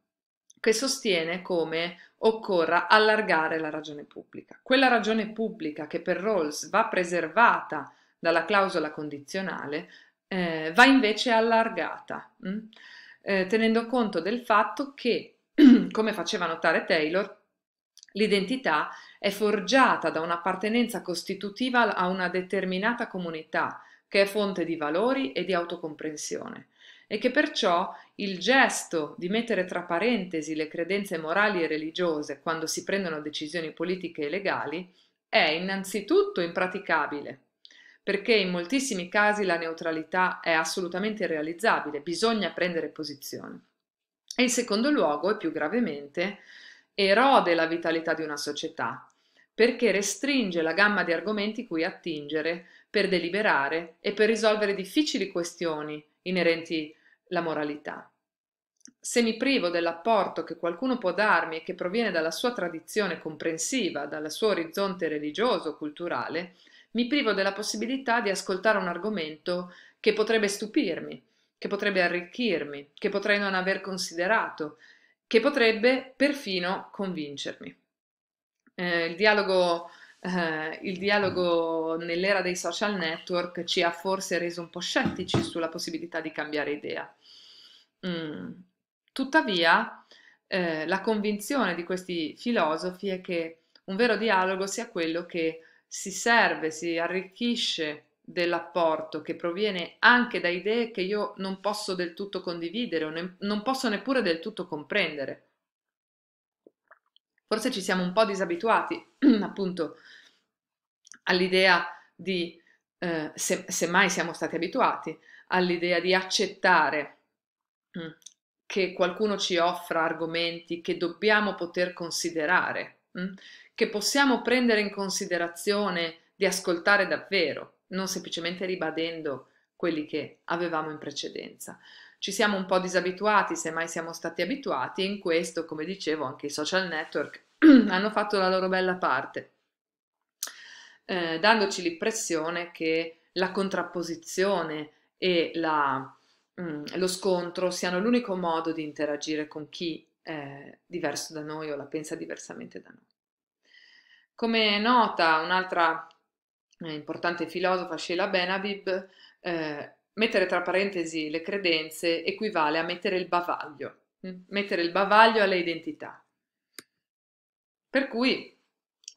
S1: che sostiene come occorra allargare la ragione pubblica. Quella ragione pubblica che per Rawls va preservata dalla clausola condizionale, eh, va invece allargata, mm? eh, tenendo conto del fatto che, come faceva notare Taylor, l'identità è forgiata da un'appartenenza costitutiva a una determinata comunità, che è fonte di valori e di autocomprensione, e che perciò il gesto di mettere tra parentesi le credenze morali e religiose quando si prendono decisioni politiche e legali è innanzitutto impraticabile perché in moltissimi casi la neutralità è assolutamente irrealizzabile, bisogna prendere posizione. E in secondo luogo, e più gravemente, erode la vitalità di una società, perché restringe la gamma di argomenti cui attingere per deliberare e per risolvere difficili questioni inerenti alla moralità. Se mi privo dell'apporto che qualcuno può darmi e che proviene dalla sua tradizione comprensiva, dal suo orizzonte religioso, culturale, mi privo della possibilità di ascoltare un argomento che potrebbe stupirmi, che potrebbe arricchirmi, che potrei non aver considerato, che potrebbe perfino convincermi. Eh, il, dialogo, eh, il dialogo nell'era dei social network ci ha forse reso un po' scettici sulla possibilità di cambiare idea. Mm. Tuttavia, eh, la convinzione di questi filosofi è che un vero dialogo sia quello che si serve, si arricchisce dell'apporto che proviene anche da idee che io non posso del tutto condividere o ne, non posso neppure del tutto comprendere. Forse ci siamo un po' disabituati appunto all'idea di, eh, se, mai siamo stati abituati, all'idea di accettare mm, che qualcuno ci offra argomenti che dobbiamo poter considerare Mm, che possiamo prendere in considerazione di ascoltare davvero, non semplicemente ribadendo quelli che avevamo in precedenza. Ci siamo un po' disabituati, semmai siamo stati abituati, e in questo, come dicevo, anche i social network hanno fatto la loro bella parte, eh, dandoci l'impressione che la contrapposizione e la, mh, mm, lo scontro siano l'unico modo di interagire con chi eh, diverso da noi o la pensa diversamente da noi. Come nota un'altra eh, importante filosofa, Sheila Benabib, eh, mettere tra parentesi le credenze equivale a mettere il bavaglio, mm, mettere il bavaglio alle identità. Per cui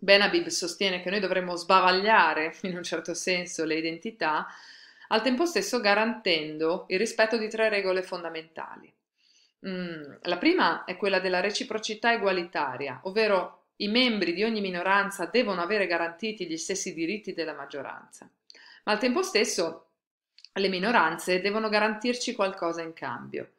S1: Benabib sostiene che noi dovremmo sbavagliare, in un certo senso, le identità, al tempo stesso garantendo il rispetto di tre regole fondamentali. Mm, la prima è quella della reciprocità egualitaria, ovvero i membri di ogni minoranza devono avere garantiti gli stessi diritti della maggioranza, ma al tempo stesso le minoranze devono garantirci qualcosa in cambio,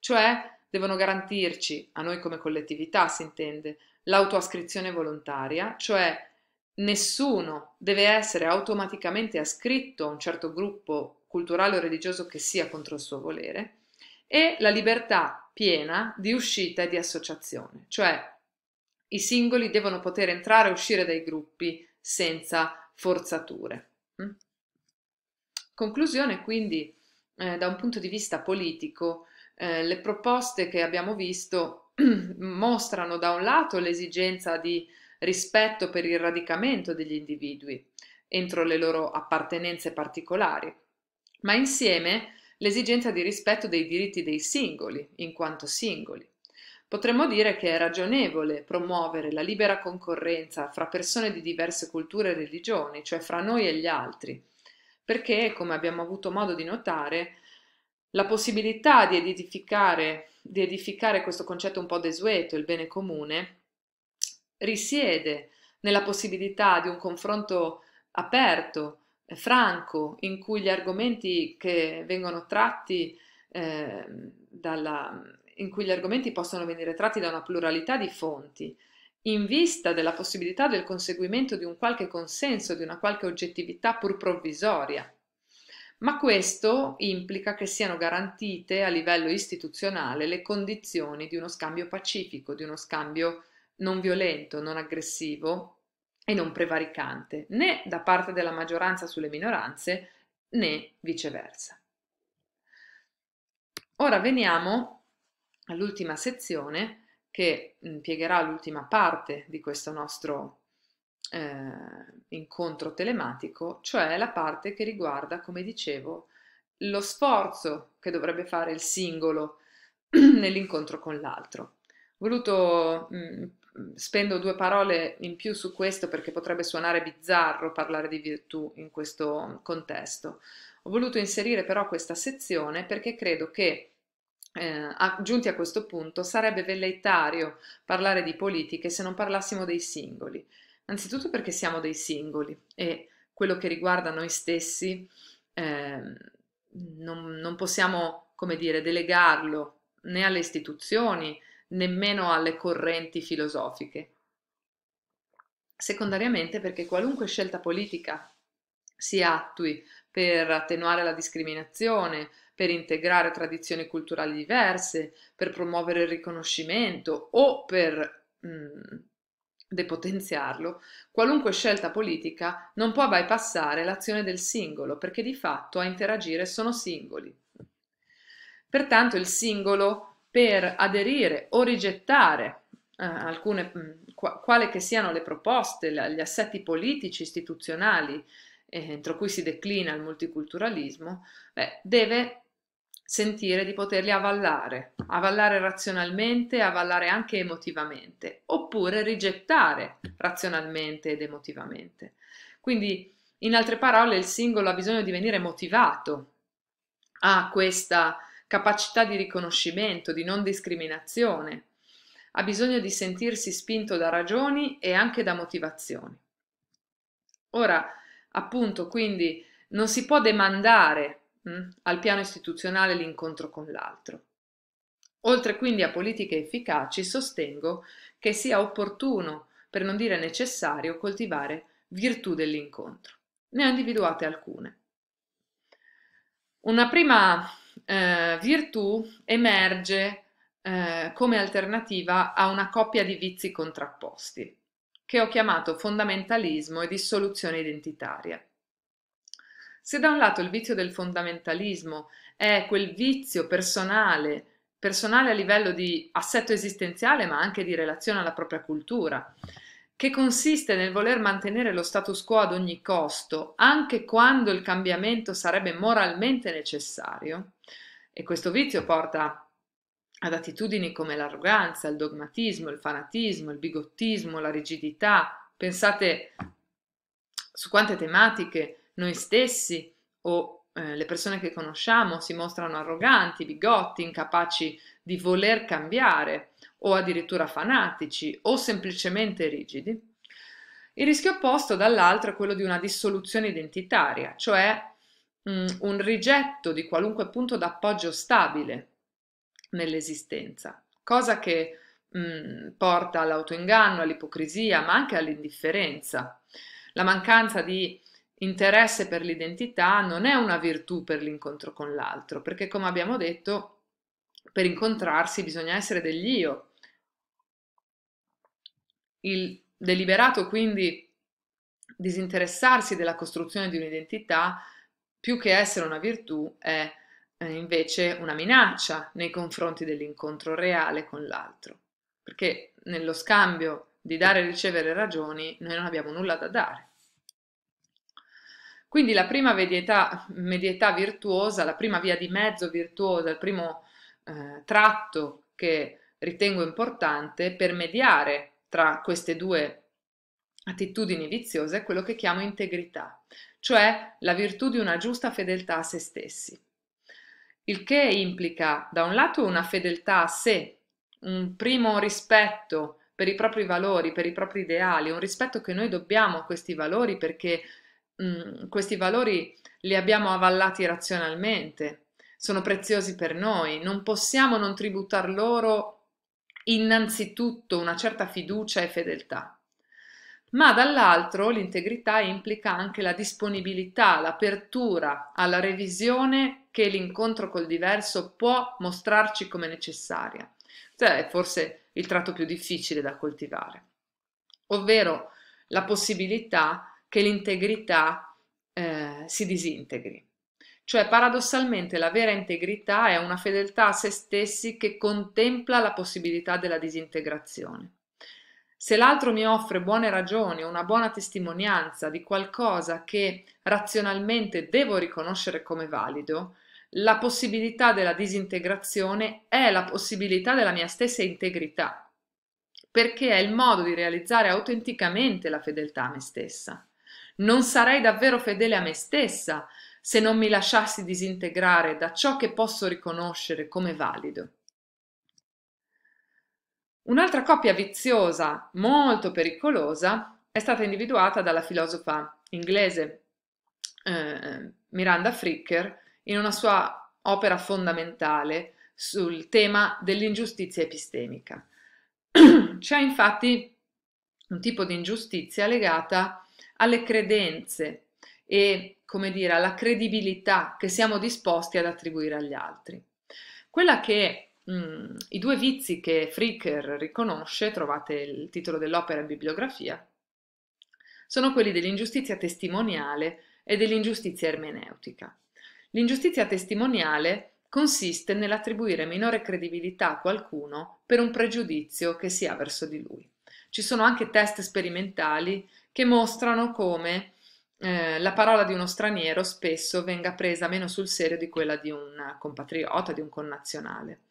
S1: cioè devono garantirci, a noi come collettività si intende, l'autoascrizione volontaria, cioè nessuno deve essere automaticamente ascritto a un certo gruppo culturale o religioso che sia contro il suo volere, e la libertà piena di uscita e di associazione, cioè i singoli devono poter entrare e uscire dai gruppi senza forzature. Mm? Conclusione quindi, eh, da un punto di vista politico, eh, le proposte che abbiamo visto mostrano da un lato l'esigenza di rispetto per il radicamento degli individui entro le loro appartenenze particolari, ma insieme l'esigenza di rispetto dei diritti dei singoli, in quanto singoli. Potremmo dire che è ragionevole promuovere la libera concorrenza fra persone di diverse culture e religioni, cioè fra noi e gli altri, perché, come abbiamo avuto modo di notare, la possibilità di edificare, di edificare questo concetto un po' desueto, il bene comune, risiede nella possibilità di un confronto aperto franco in cui gli argomenti che vengono tratti eh, dalla, in cui gli argomenti possono venire tratti da una pluralità di fonti, in vista della possibilità del conseguimento di un qualche consenso, di una qualche oggettività pur provvisoria. Ma questo implica che siano garantite a livello istituzionale le condizioni di uno scambio pacifico, di uno scambio non violento, non aggressivo, e non prevaricante, né da parte della maggioranza sulle minoranze, né viceversa. Ora veniamo all'ultima sezione che impiegherà l'ultima parte di questo nostro eh, incontro telematico, cioè la parte che riguarda, come dicevo, lo sforzo che dovrebbe fare il singolo nell'incontro con l'altro. Ho voluto mh, Spendo due parole in più su questo perché potrebbe suonare bizzarro parlare di virtù in questo contesto. Ho voluto inserire però questa sezione perché credo che eh, giunti a questo punto sarebbe velleitario parlare di politiche se non parlassimo dei singoli. Anzitutto perché siamo dei singoli e quello che riguarda noi stessi eh, non, non possiamo, come dire, delegarlo né alle istituzioni nemmeno alle correnti filosofiche. Secondariamente perché qualunque scelta politica si attui per attenuare la discriminazione, per integrare tradizioni culturali diverse, per promuovere il riconoscimento o per mh, mhmm, depotenziarlo, qualunque scelta politica non può bypassare l'azione del singolo perché di fatto a interagire sono singoli. Pertanto il singolo per aderire o rigettare eh, alcune, mh, mm, quale che siano le proposte, la, gli assetti politici, istituzionali eh, entro cui si declina il multiculturalismo, beh, deve sentire di poterli avallare, avallare razionalmente, avallare anche emotivamente, oppure rigettare razionalmente ed emotivamente. Quindi, in altre parole, il singolo ha bisogno di venire motivato a questa capacità di riconoscimento, di non discriminazione. Ha bisogno di sentirsi spinto da ragioni e anche da motivazioni. Ora, appunto, quindi non si può demandare mh, hm, al piano istituzionale l'incontro con l'altro. Oltre quindi a politiche efficaci, sostengo che sia opportuno, per non dire necessario, coltivare virtù dell'incontro. Ne ho individuate alcune. Una prima eh, virtù emerge eh, come alternativa a una coppia di vizi contrapposti, che ho chiamato fondamentalismo e dissoluzione identitaria. Se da un lato il vizio del fondamentalismo è quel vizio personale, personale a livello di assetto esistenziale, ma anche di relazione alla propria cultura, che consiste nel voler mantenere lo status quo ad ogni costo, anche quando il cambiamento sarebbe moralmente necessario, e questo vizio porta ad attitudini come l'arroganza, il dogmatismo, il fanatismo, il bigottismo, la rigidità. Pensate su quante tematiche noi stessi o eh, le persone che conosciamo si mostrano arroganti, bigotti, incapaci di voler cambiare o addirittura fanatici o semplicemente rigidi, il rischio opposto dall'altro è quello di una dissoluzione identitaria, cioè mh, mm, un rigetto di qualunque punto d'appoggio stabile nell'esistenza, cosa che mh, mm, porta all'autoinganno, all'ipocrisia, ma anche all'indifferenza. La mancanza di interesse per l'identità non è una virtù per l'incontro con l'altro, perché come abbiamo detto, per incontrarsi bisogna essere degli io. Il deliberato quindi disinteressarsi della costruzione di un'identità, più che essere una virtù, è eh, invece una minaccia nei confronti dell'incontro reale con l'altro, perché nello scambio di dare e ricevere ragioni noi non abbiamo nulla da dare. Quindi la prima medietà, medietà virtuosa, la prima via di mezzo virtuosa, il primo eh, tratto che ritengo importante per mediare tra queste due attitudini viziose è quello che chiamo integrità, cioè la virtù di una giusta fedeltà a se stessi. Il che implica da un lato una fedeltà a sé, un primo rispetto per i propri valori, per i propri ideali, un rispetto che noi dobbiamo a questi valori perché Mhmm, questi valori li abbiamo avallati razionalmente, sono preziosi per noi, non possiamo non tributar loro innanzitutto una certa fiducia e fedeltà. Ma dall'altro l'integrità implica anche la disponibilità, l'apertura alla revisione che l'incontro col diverso può mostrarci come necessaria. Cioè, è forse il tratto più difficile da coltivare, ovvero la possibilità che l'integrità eh, si disintegri. Cioè, paradossalmente, la vera integrità è una fedeltà a se stessi che contempla la possibilità della disintegrazione. Se l'altro mi offre buone ragioni, o una buona testimonianza di qualcosa che razionalmente devo riconoscere come valido, la possibilità della disintegrazione è la possibilità della mia stessa integrità, perché è il modo di realizzare autenticamente la fedeltà a me stessa. Non sarei davvero fedele a me stessa se non mi lasciassi disintegrare da ciò che posso riconoscere come valido. Un'altra coppia viziosa, molto pericolosa, è stata individuata dalla filosofa inglese eh, Miranda Fricker in una sua opera fondamentale sul tema dell'ingiustizia epistemica. C'è infatti un tipo di ingiustizia legata a alle credenze e, come dire, alla credibilità che siamo disposti ad attribuire agli altri. Quella che mh, mm, i due vizi che Fricker riconosce, trovate il titolo dell'opera in bibliografia, sono quelli dell'ingiustizia testimoniale e dell'ingiustizia ermeneutica. L'ingiustizia testimoniale consiste nell'attribuire minore credibilità a qualcuno per un pregiudizio che si ha verso di lui. Ci sono anche test sperimentali che mostrano come eh, la parola di uno straniero spesso venga presa meno sul serio di quella di un compatriota, di un connazionale.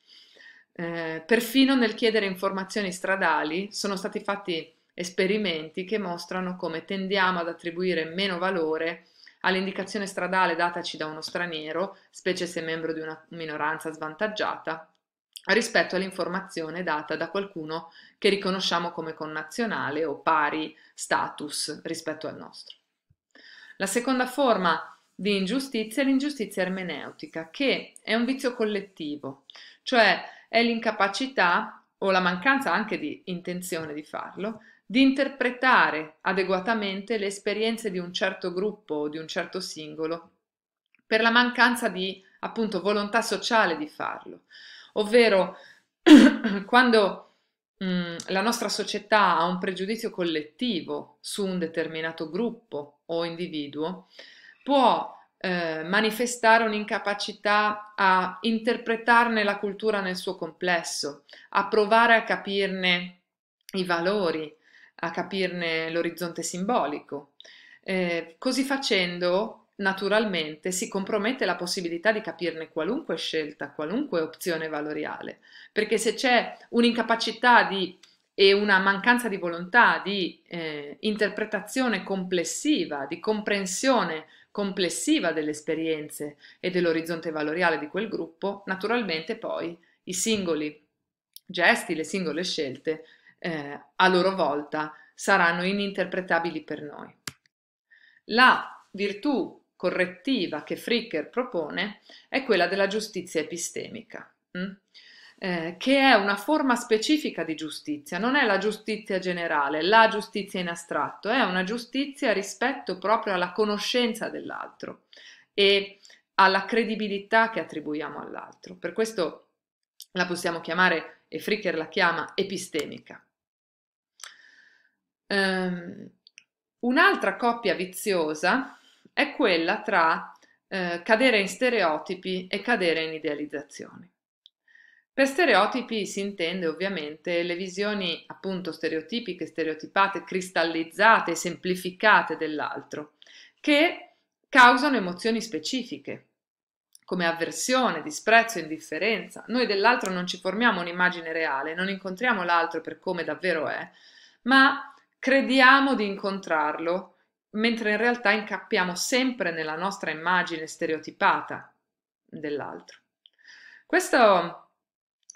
S1: Eh, perfino nel chiedere informazioni stradali sono stati fatti esperimenti che mostrano come tendiamo ad attribuire meno valore all'indicazione stradale dataci da uno straniero, specie se membro di una minoranza svantaggiata, rispetto all'informazione data da qualcuno che riconosciamo come connazionale o pari status rispetto al nostro. La seconda forma di ingiustizia è l'ingiustizia ermeneutica, che è un vizio collettivo, cioè è l'incapacità o la mancanza anche di intenzione di farlo, di interpretare adeguatamente le esperienze di un certo gruppo o di un certo singolo per la mancanza di appunto volontà sociale di farlo, ovvero quando mh, mm, la nostra società ha un pregiudizio collettivo su un determinato gruppo o individuo, può eh, manifestare un'incapacità a interpretarne la cultura nel suo complesso, a provare a capirne i valori, a capirne l'orizzonte simbolico. Eh, così facendo naturalmente si compromette la possibilità di capirne qualunque scelta, qualunque opzione valoriale, perché se c'è un'incapacità di, e una mancanza di volontà di eh, interpretazione complessiva, di comprensione complessiva delle esperienze e dell'orizzonte valoriale di quel gruppo, naturalmente poi i singoli gesti, le singole scelte, eh, a loro volta saranno ininterpretabili per noi. La virtù correttiva che Fricker propone è quella della giustizia epistemica. Mm? Eh, che è una forma specifica di giustizia, non è la giustizia generale, la giustizia in astratto, è una giustizia rispetto proprio alla conoscenza dell'altro e alla credibilità che attribuiamo all'altro. Per questo la possiamo chiamare, e Fricker la chiama, epistemica. Um, un'altra coppia viziosa è quella tra eh, cadere in stereotipi e cadere in idealizzazioni. Per stereotipi si intende ovviamente le visioni appunto stereotipiche, stereotipate, cristallizzate, semplificate dell'altro, che causano emozioni specifiche, come avversione, disprezzo, indifferenza. Noi dell'altro non ci formiamo un'immagine reale, non incontriamo l'altro per come davvero è, ma crediamo di incontrarlo mentre in realtà incappiamo sempre nella nostra immagine stereotipata dell'altro. Questo,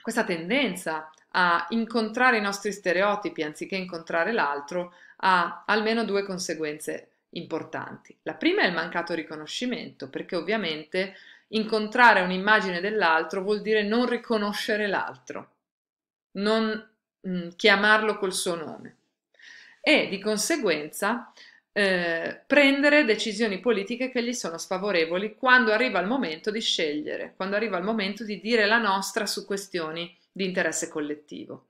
S1: questa tendenza a incontrare i nostri stereotipi anziché incontrare l'altro ha almeno due conseguenze importanti. La prima è il mancato riconoscimento, perché ovviamente incontrare un'immagine dell'altro vuol dire non riconoscere l'altro, non mh, chiamarlo col suo nome. E di conseguenza eh, prendere decisioni politiche che gli sono sfavorevoli quando arriva il momento di scegliere, quando arriva il momento di dire la nostra su questioni di interesse collettivo.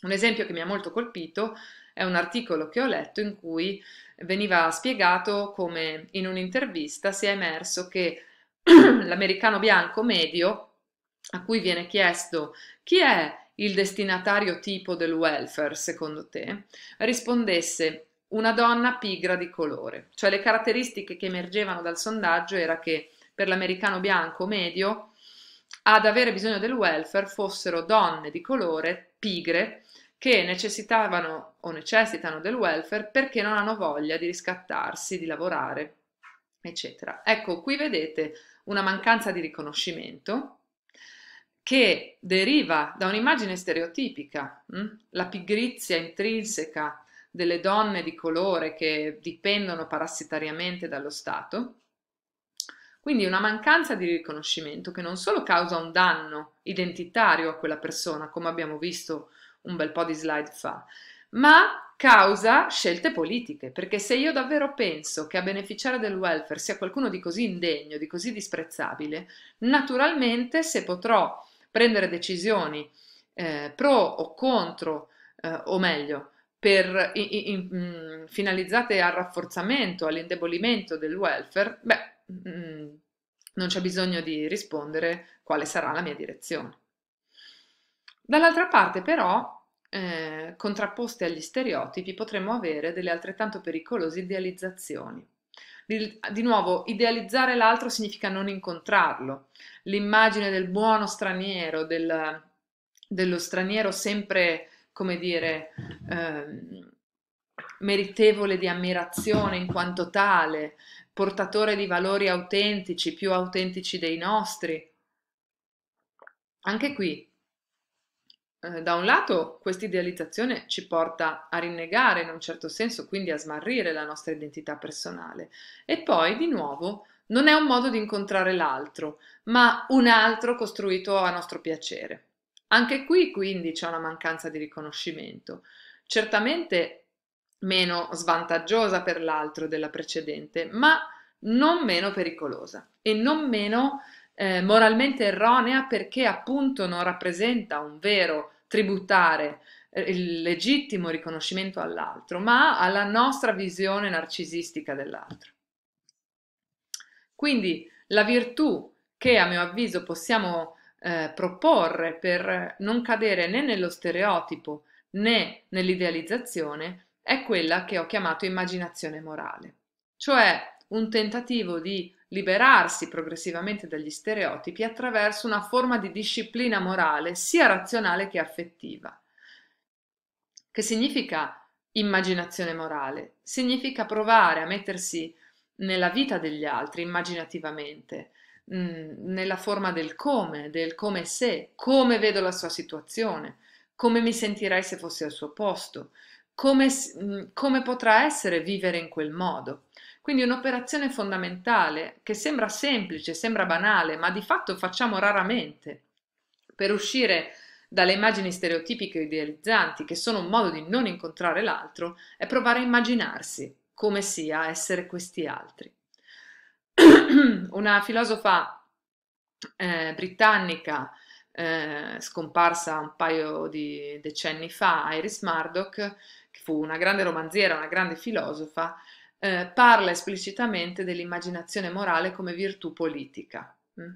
S1: Un esempio che mi ha molto colpito è un articolo che ho letto in cui veniva spiegato come in un'intervista sia emerso che l'americano bianco medio a cui viene chiesto chi è il destinatario tipo del welfare secondo te rispondesse una donna pigra di colore, cioè le caratteristiche che emergevano dal sondaggio era che per l'americano bianco medio ad avere bisogno del welfare fossero donne di colore pigre che necessitavano o necessitano del welfare perché non hanno voglia di riscattarsi, di lavorare, eccetera. Ecco, qui vedete una mancanza di riconoscimento che deriva da un'immagine stereotipica, mh? Hm? la pigrizia intrinseca delle donne di colore che dipendono parassitariamente dallo Stato. Quindi una mancanza di riconoscimento che non solo causa un danno identitario a quella persona, come abbiamo visto un bel po' di slide fa, ma causa scelte politiche, perché se io davvero penso che a beneficiare del welfare sia qualcuno di così indegno, di così disprezzabile, naturalmente se potrò prendere decisioni eh, pro o contro, eh, o meglio, per, in, in, mm, finalizzate al rafforzamento, all'indebolimento del welfare, beh,
S2: mm, non c'è
S1: bisogno di rispondere quale sarà la mia direzione. Dall'altra parte, però, eh, contrapposte agli stereotipi, potremmo avere delle altrettanto pericolose idealizzazioni. Di, di nuovo, idealizzare l'altro significa non incontrarlo. L'immagine del buono straniero, del, dello straniero sempre come dire, eh, meritevole di ammirazione in quanto tale, portatore di valori autentici, più autentici dei nostri. Anche qui, eh, da un lato, questa idealizzazione ci porta a rinnegare in un certo senso, quindi a smarrire la nostra identità personale, e poi, di nuovo, non è un modo di incontrare l'altro, ma un altro costruito a nostro piacere. Anche qui quindi c'è una mancanza di riconoscimento, certamente meno svantaggiosa per l'altro della precedente, ma non meno pericolosa e non meno eh, moralmente erronea perché appunto non rappresenta un vero tributare eh, il legittimo riconoscimento all'altro, ma alla nostra visione narcisistica dell'altro. Quindi la virtù che a mio avviso possiamo eh, proporre per non cadere né nello stereotipo né nell'idealizzazione è quella che ho chiamato immaginazione morale, cioè un tentativo di liberarsi progressivamente dagli stereotipi attraverso una forma di disciplina morale sia razionale che affettiva. Che significa immaginazione morale? Significa provare a mettersi nella vita degli altri immaginativamente,
S2: nella
S1: forma del come, del come se, come vedo la sua situazione, come mi sentirei se fossi al suo posto, come, come potrà essere vivere in quel modo. Quindi un'operazione fondamentale che sembra semplice, sembra banale, ma di fatto facciamo raramente per uscire dalle immagini stereotipiche o idealizzanti, che sono un modo di non incontrare l'altro, è provare a immaginarsi come sia essere questi altri. una filosofa eh, britannica eh, scomparsa un paio di decenni fa, Iris Murdoch, che fu una grande romanziera, una grande filosofa, eh, parla esplicitamente dell'immaginazione morale come virtù politica, mh? Mm?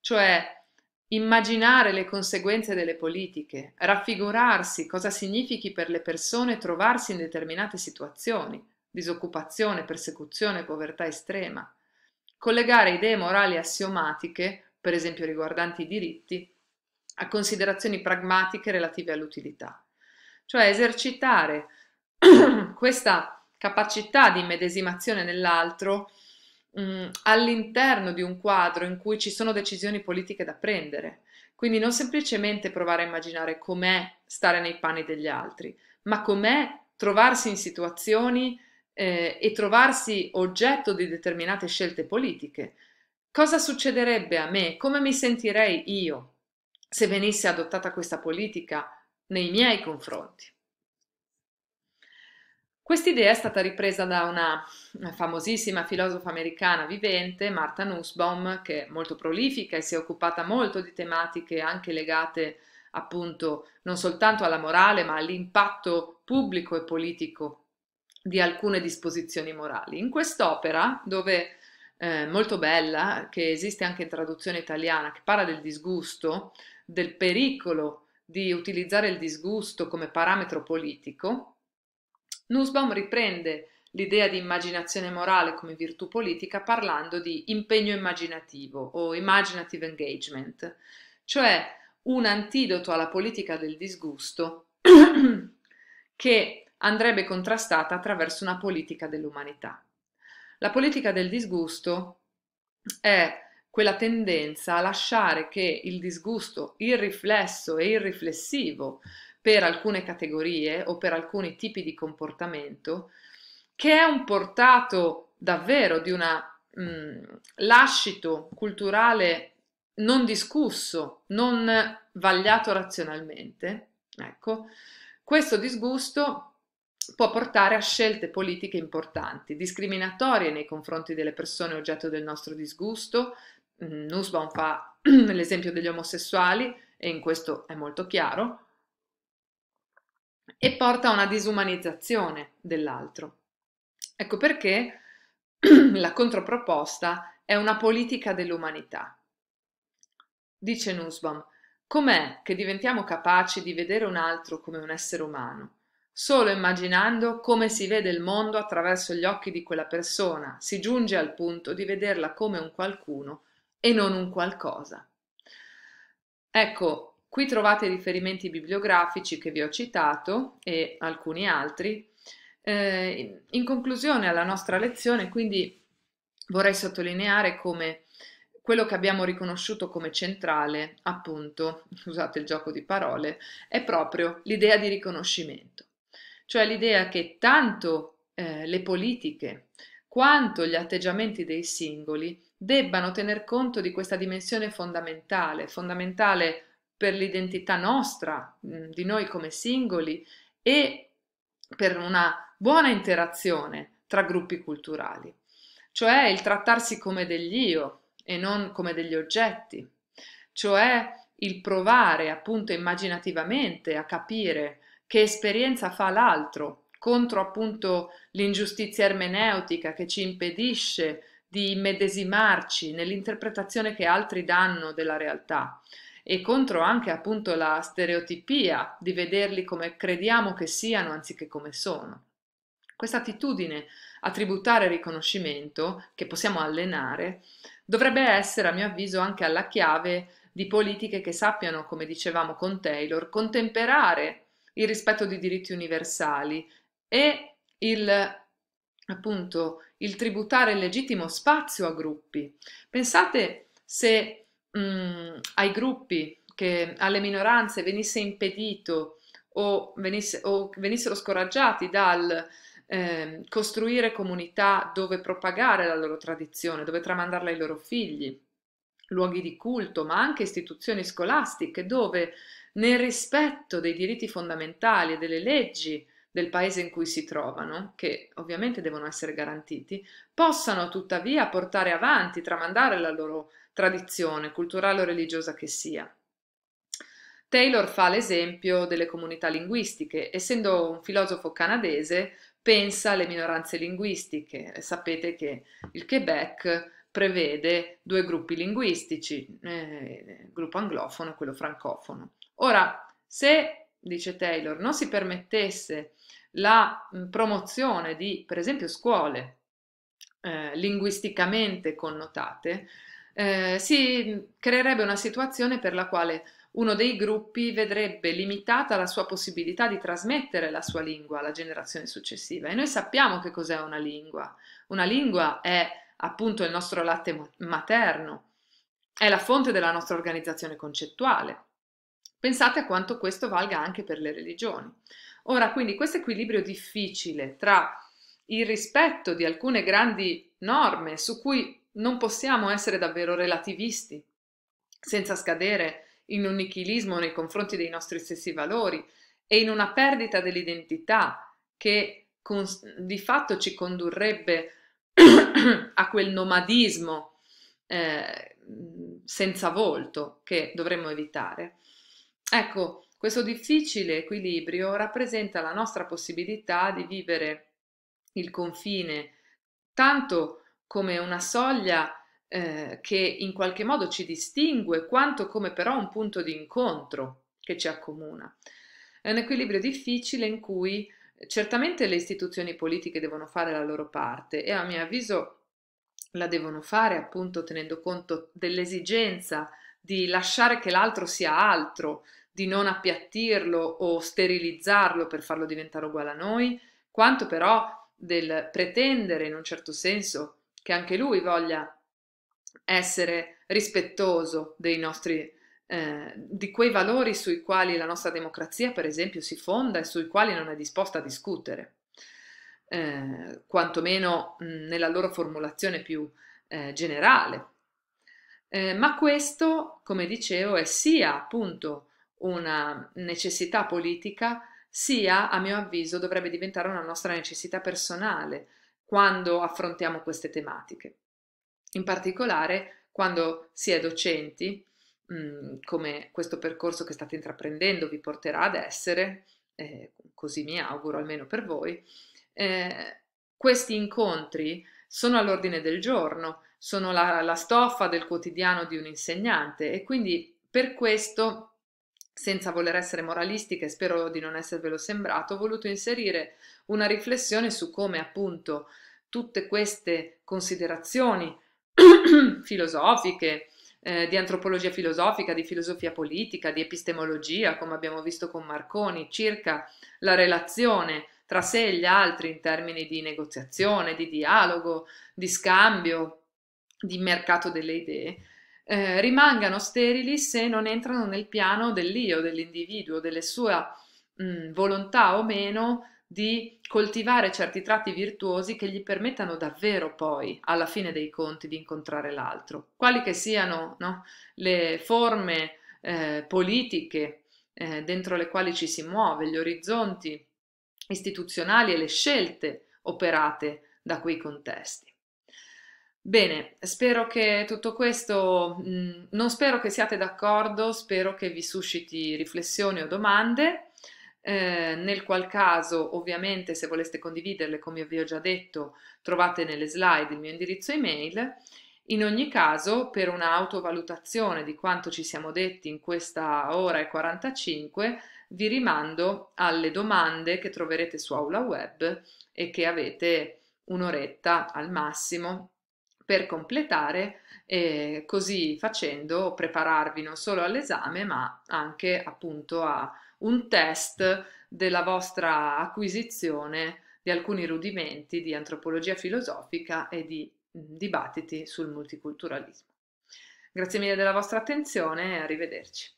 S1: cioè immaginare le conseguenze delle politiche, raffigurarsi cosa significhi per le persone trovarsi in determinate situazioni, disoccupazione, persecuzione, povertà estrema, collegare idee morali assiomatiche, per esempio riguardanti i diritti, a considerazioni pragmatiche relative all'utilità. Cioè esercitare questa capacità di medesimazione nell'altro mh, mm, all'interno di un quadro in cui ci sono decisioni politiche da prendere. Quindi non semplicemente provare a immaginare com'è stare nei panni degli altri, ma com'è trovarsi in situazioni eh, e trovarsi oggetto di determinate scelte politiche, cosa succederebbe a me? Come mi sentirei io se venisse adottata questa politica nei miei confronti? Quest'idea è stata ripresa da una famosissima filosofa americana vivente, Martha Nussbaum, che è molto prolifica e si è occupata molto di tematiche anche legate appunto non soltanto alla morale, ma all'impatto pubblico e politico di alcune disposizioni morali. In quest'opera, dove eh, molto bella, che esiste anche in traduzione italiana, che parla del disgusto, del pericolo di utilizzare il disgusto come parametro politico, Nussbaum riprende l'idea di immaginazione morale come virtù politica parlando di impegno immaginativo o imaginative engagement, cioè un antidoto alla politica del disgusto che andrebbe contrastata attraverso una politica dell'umanità. La politica del disgusto è quella tendenza a lasciare che il disgusto irriflesso e irriflessivo per alcune categorie o per alcuni tipi di comportamento, che è un portato davvero di un mm, lascito culturale non discusso, non vagliato razionalmente, ecco, questo disgusto può portare a scelte politiche importanti, discriminatorie nei confronti delle persone oggetto del nostro disgusto. Mm, Nussbaum fa l'esempio degli omosessuali e in questo è molto chiaro, e porta a una disumanizzazione dell'altro. Ecco perché la controproposta è una politica dell'umanità. Dice Nussbaum, com'è che diventiamo capaci di vedere un altro come un essere umano? Solo immaginando come si vede il mondo attraverso gli occhi di quella persona si giunge al punto di vederla come un qualcuno e non un qualcosa. Ecco, qui trovate i riferimenti bibliografici che vi ho citato e alcuni altri. Eh, in conclusione alla nostra lezione, quindi vorrei sottolineare come quello che abbiamo riconosciuto come centrale, appunto, scusate il gioco di parole, è proprio l'idea di riconoscimento cioè l'idea che tanto eh, le politiche quanto gli atteggiamenti dei singoli debbano tener conto di questa dimensione fondamentale, fondamentale per l'identità nostra, mh, mm, di noi come singoli e per una buona interazione tra gruppi culturali, cioè il trattarsi come degli io e non come degli oggetti, cioè il provare appunto immaginativamente a capire che esperienza fa l'altro contro appunto l'ingiustizia ermeneutica che ci impedisce di medesimarci nell'interpretazione che altri danno della realtà e contro anche appunto la stereotipia di vederli come crediamo che siano anziché come sono. Questa attitudine a tributare riconoscimento, che possiamo allenare, dovrebbe essere, a mio avviso, anche alla chiave di politiche che sappiano, come dicevamo con Taylor, contemperare il rispetto dei diritti universali e il appunto il tributare legittimo spazio a gruppi. Pensate se mh, mm, ai gruppi, che, alle minoranze venisse impedito o, venisse, o venissero scoraggiati dal eh, costruire comunità dove propagare la loro tradizione, dove tramandarla ai loro figli, luoghi di culto, ma anche istituzioni scolastiche dove nel rispetto dei diritti fondamentali e delle leggi del paese in cui si trovano, che ovviamente devono essere garantiti, possano tuttavia portare avanti, tramandare la loro tradizione culturale o religiosa che sia. Taylor fa l'esempio delle comunità linguistiche, essendo un filosofo canadese, pensa alle minoranze linguistiche. Sapete che il Quebec prevede due gruppi linguistici, eh, il gruppo anglofono e quello francofono. Ora, se, dice Taylor, non si permettesse la promozione di, per esempio, scuole eh, linguisticamente connotate, eh, si creerebbe una situazione per la quale uno dei gruppi vedrebbe limitata la sua possibilità di trasmettere la sua lingua alla generazione successiva. E noi sappiamo che cos'è una lingua. Una lingua è appunto il nostro latte materno, è la fonte della nostra organizzazione concettuale. Pensate a quanto questo valga anche per le religioni. Ora, quindi questo equilibrio difficile tra il rispetto di alcune grandi norme su cui non possiamo essere davvero relativisti, senza scadere in un nichilismo nei confronti dei nostri stessi valori e in una perdita dell'identità che con, di fatto ci condurrebbe a quel nomadismo eh, senza volto che dovremmo evitare. Ecco, questo difficile equilibrio rappresenta la nostra possibilità di vivere il confine tanto come una soglia eh, che in qualche modo ci distingue, quanto come però un punto di incontro che ci accomuna. È un equilibrio difficile in cui eh, certamente le istituzioni politiche devono fare la loro parte e a mio avviso la devono fare appunto tenendo conto dell'esigenza di lasciare che l'altro sia altro, di non appiattirlo o sterilizzarlo per farlo diventare uguale a noi, quanto però del pretendere in un certo senso che anche lui voglia essere rispettoso dei nostri, eh, di quei valori sui quali la nostra democrazia, per esempio, si fonda e sui quali non è disposta a discutere, eh, quantomeno mh, nella loro formulazione più eh, generale. Eh, ma questo, come dicevo, è sia appunto una necessità politica, sia, a mio avviso, dovrebbe diventare una nostra necessità personale quando affrontiamo queste tematiche. In particolare quando si è docenti, mh, mm, come questo percorso che state intraprendendo vi porterà ad essere, eh, così mi auguro almeno per voi, eh, questi incontri sono all'ordine del giorno sono la, la stoffa del quotidiano di un insegnante e quindi per questo senza voler essere moralistica e spero di non esservelo sembrato, ho voluto inserire una riflessione su come appunto tutte queste considerazioni filosofiche, eh, di antropologia filosofica, di filosofia politica, di epistemologia, come abbiamo visto con Marconi, circa la relazione tra sé e gli altri in termini di negoziazione, di dialogo, di scambio, di mercato delle idee, eh, rimangano sterili se non entrano nel piano dell'io, dell'individuo, delle sue mh, mm, volontà o meno di coltivare certi tratti virtuosi che gli permettano davvero poi, alla fine dei conti, di incontrare l'altro, quali che siano no, le forme eh, politiche eh, dentro le quali ci si muove, gli orizzonti istituzionali e le scelte operate da quei contesti. Bene, spero che tutto questo, mm, non spero che siate d'accordo, spero che vi susciti riflessioni o domande. Eh, nel qual caso, ovviamente, se voleste condividerle, come vi ho già detto, trovate nelle slide il mio indirizzo email. In ogni caso, per un'autovalutazione di quanto ci siamo detti in questa ora e 45, vi rimando alle domande che troverete su Aula Web e che avete un'oretta al massimo per completare e così facendo prepararvi non solo all'esame ma anche appunto a un test della vostra acquisizione di alcuni rudimenti di antropologia filosofica e di dibattiti sul multiculturalismo. Grazie
S2: mille della vostra attenzione e arrivederci.